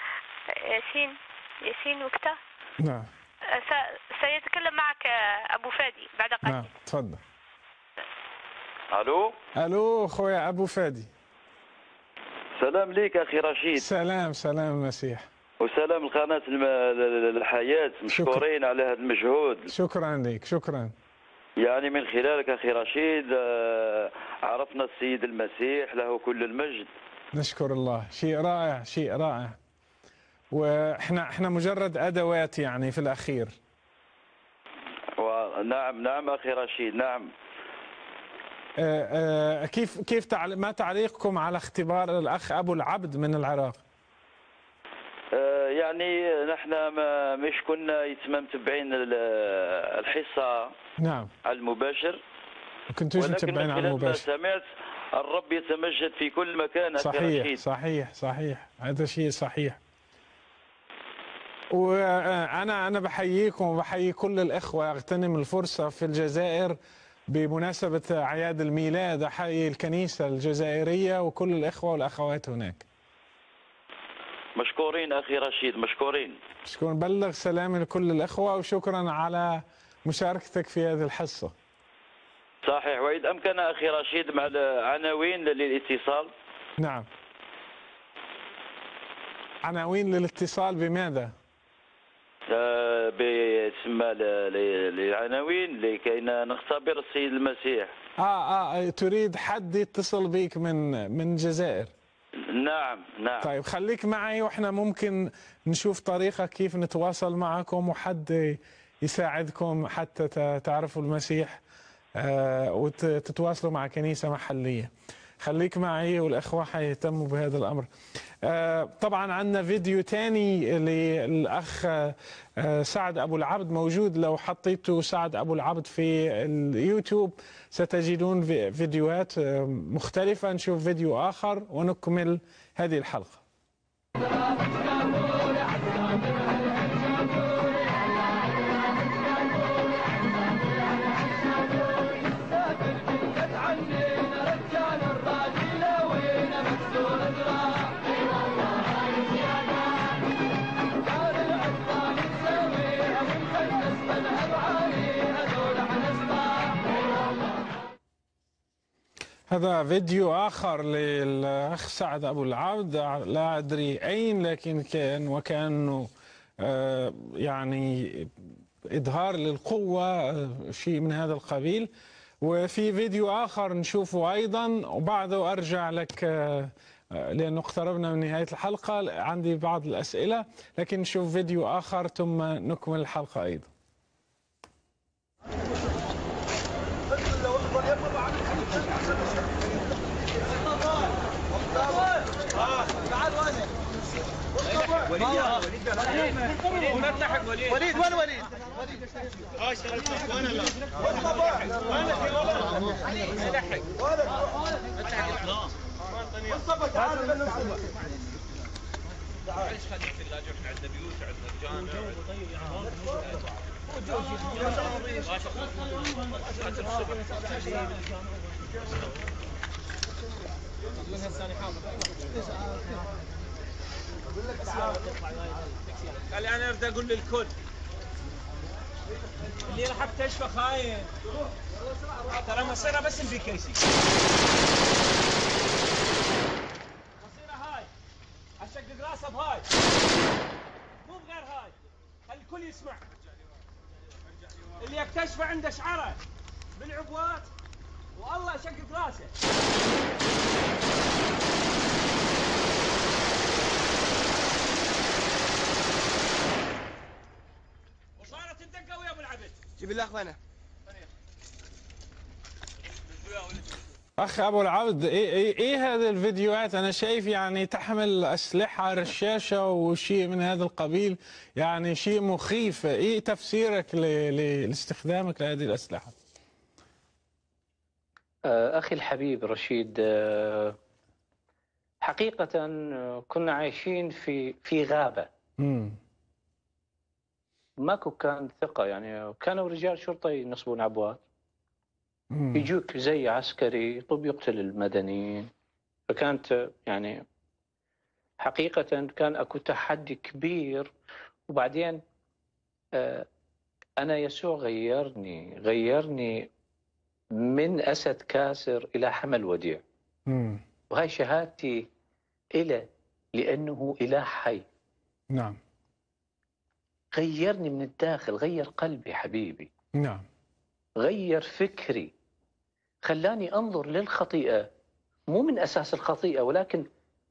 ياسين ياسين وقتها نعم آه، سيتكلم معك أبو فادي بعد قليل نعم تفضل ألو ألو خويا أبو فادي سلام ليك أخي رشيد سلام سلام مسيح وسلام القناة الحياة مشكورين على هذا المجهود شكرا لك شكرا يعني من خلالك أخي رشيد آه، عرفنا السيد المسيح له كل المجد نشكر الله شيء رائع شيء رائع واحنا احنا مجرد ادوات يعني في الاخير نعم نعم اخي رشيد نعم آه، آه، كيف كيف ما تعليقكم على اختبار الاخ ابو العبد من العراق يعني نحن ما مش كنا يتم متبعين الحصه نعم على المباشر كنتوش متبعين على المباشر سمعت الرب يتمجد في كل مكان صحيح رشيد. صحيح صحيح هذا شيء صحيح وانا انا بحييكم وبحيي كل الاخوه اغتنم الفرصه في الجزائر بمناسبه اعياد الميلاد احيي الكنيسه الجزائريه وكل الاخوه والاخوات هناك مشكورين اخي رشيد مشكورين شكون بلغ سلامي لكل الاخوه وشكرا على مشاركتك في هذه الحصه صحيح واذا امكن اخي رشيد مع العناوين للاتصال نعم عناوين للاتصال بماذا؟ آه، بتسمى العناوين لكي نختبر السيد المسيح اه اه تريد حد يتصل بك من من الجزائر نعم نعم طيب خليك معي واحنا ممكن نشوف طريقه كيف نتواصل معكم وحد يساعدكم حتى تعرفوا المسيح آه، وتتواصلوا مع كنيسه محليه خليك معي والاخوه حيهتموا بهذا الامر آه، طبعا عندنا فيديو تاني للاخ آه، سعد ابو العبد موجود لو حطيتوا سعد ابو العبد في اليوتيوب ستجدون فيديوهات آه، مختلفه نشوف فيديو اخر ونكمل هذه الحلقه هذا فيديو آخر للأخ سعد أبو العبد لا أدري أين لكن كان وكأنه آه، يعني إظهار للقوة آه، شيء من هذا القبيل وفي فيديو آخر نشوفه أيضا وبعده أرجع لك آه، لأنه اقتربنا من نهاية الحلقة عندي بعض الأسئلة لكن نشوف فيديو آخر ثم نكمل الحلقة أيضا وليد وين وليد وليد وين وليد؟ اه اشتغلت وين لا؟ وين في ولد؟ لحق مصطفى تعال معلش خليك الثلاجه احنا عندنا بيوت عندنا رجال الصبح قال انا اريد اقول للكل اللي راح بتشفى خاين ترى مصيره بس البي كي سي مصيره هاي اشقق راسه بهاي مو بغير هاي خلي الكل يسمع اللي يكتشفه عنده شعره بالعبوات والله شقق راسه جيب لي اخوانا اخ ابو العبد ايه ايه ايه هذه الفيديوهات انا شايف يعني تحمل اسلحه رشاشه وشيء من هذا القبيل يعني شيء مخيف ايه تفسيرك لاستخدامك لهذه الاسلحه آه، اخي الحبيب رشيد آه، حقيقه آه، كنا عايشين في في غابه ماكو كان ثقه يعني كانوا رجال شرطه ينصبون عبوات يجوك زي عسكري طب يقتل المدنيين فكانت يعني حقيقة كان أكو تحدي كبير وبعدين آه، أنا يسوع غيرني غيرني من أسد كاسر إلى حمل وديع وهي شهادتي إلى لأنه إله حي نعم غيرني من الداخل غير قلبي حبيبي نعم غير فكري خلاني انظر للخطيئه مو من اساس الخطيئه ولكن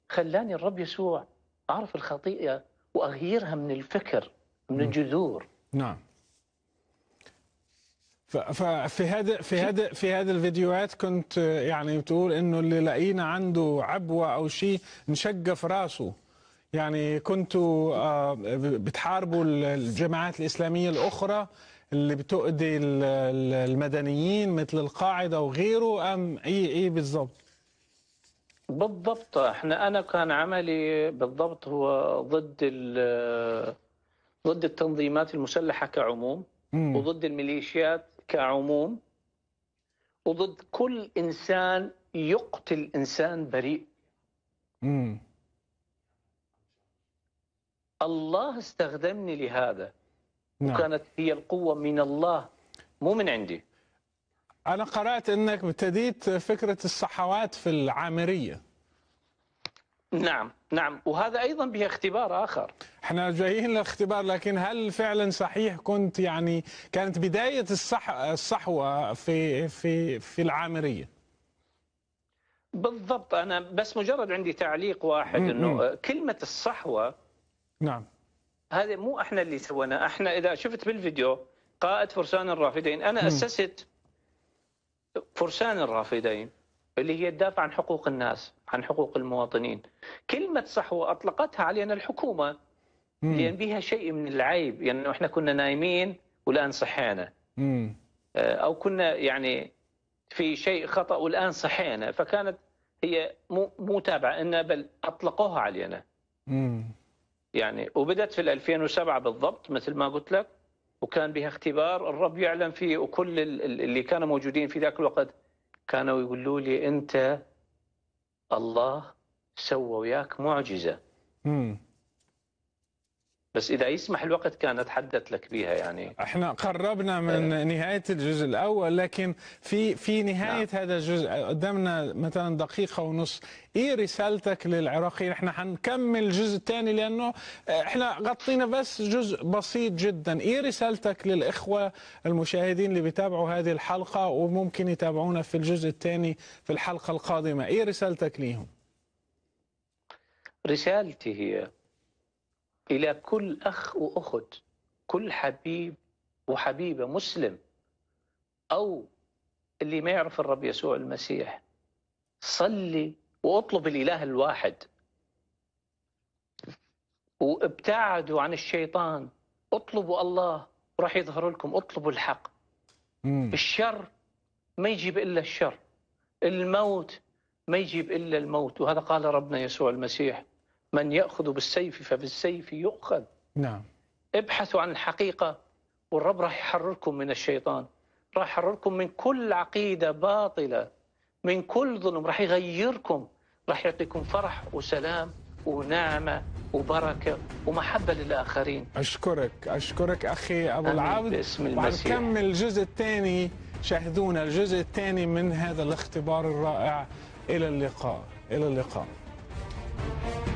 خلاني الرب يسوع اعرف الخطيئه واغيرها من الفكر من نعم. الجذور نعم ففي هذا في هذا في هذا الفيديوهات كنت يعني بتقول انه اللي لقينا عنده عبوه او شيء نشقف راسه يعني كنتوا آه، بتحاربوا الجماعات الإسلامية الأخرى اللي بتؤذي المدنيين مثل القاعدة وغيره أم أي أي بالضبط؟ بالضبط احنا انا كان عملي بالضبط هو ضد ضد التنظيمات المسلحه كعموم مم. وضد الميليشيات كعموم وضد كل انسان يقتل انسان بريء مم. الله استخدمني لهذا نعم. وكانت هي القوة من الله مو من عندي أنا قرأت أنك ابتديت فكرة الصحوات في العامرية نعم نعم وهذا أيضا به اختبار آخر احنا جايين لاختبار لكن هل فعلا صحيح كنت يعني كانت بداية الصح... الصحوة في في في العامرية بالضبط أنا بس مجرد عندي تعليق واحد أنه كلمة الصحوة نعم هذا مو احنا اللي سوينا احنا اذا شفت بالفيديو قائد فرسان الرافدين انا م. اسست فرسان الرافدين اللي هي تدافع عن حقوق الناس عن حقوق المواطنين كلمة صحوة أطلقتها علينا الحكومة مم. لأن بها شيء من العيب لأنه يعني إحنا كنا نايمين والآن صحينا آه، أو كنا يعني في شيء خطأ والآن صحينا فكانت هي مو مو تابعة لنا بل أطلقوها علينا مم. يعني وبدأت في 2007 بالضبط مثل ما قلت لك وكان بها اختبار الرب يعلم فيه وكل اللي كانوا موجودين في ذاك الوقت كانوا يقولوا لي أنت الله سوى وياك معجزة بس اذا يسمح الوقت كان اتحدث لك بها يعني احنا قربنا من أه نهايه الجزء الاول لكن في في نهايه نعم. هذا الجزء قدامنا مثلا دقيقه ونص ايه رسالتك للعراقيين احنا حنكمل الجزء الثاني لانه احنا غطينا بس جزء بسيط جدا ايه رسالتك للاخوه المشاهدين اللي بيتابعوا هذه الحلقه وممكن يتابعونا في الجزء الثاني في الحلقه القادمه ايه رسالتك ليهم رسالتي هي إلى كل أخ وأخت كل حبيب وحبيبة مسلم أو اللي ما يعرف الرب يسوع المسيح صلي واطلب الإله الواحد وابتعدوا عن الشيطان اطلبوا الله وراح يظهر لكم اطلبوا الحق مم. الشر ما يجيب إلا الشر الموت ما يجيب إلا الموت وهذا قال ربنا يسوع المسيح من يأخذ بالسيف فبالسيف يؤخذ نعم ابحثوا عن الحقيقة والرب راح يحرركم من الشيطان راح يحرركم من كل عقيدة باطلة من كل ظلم راح يغيركم راح يعطيكم فرح وسلام ونعمة وبركة ومحبة للآخرين أشكرك أشكرك أخي أبو العبد باسم المسيح ونكمل الجزء الثاني شاهدونا الجزء الثاني من هذا الاختبار الرائع إلى اللقاء إلى اللقاء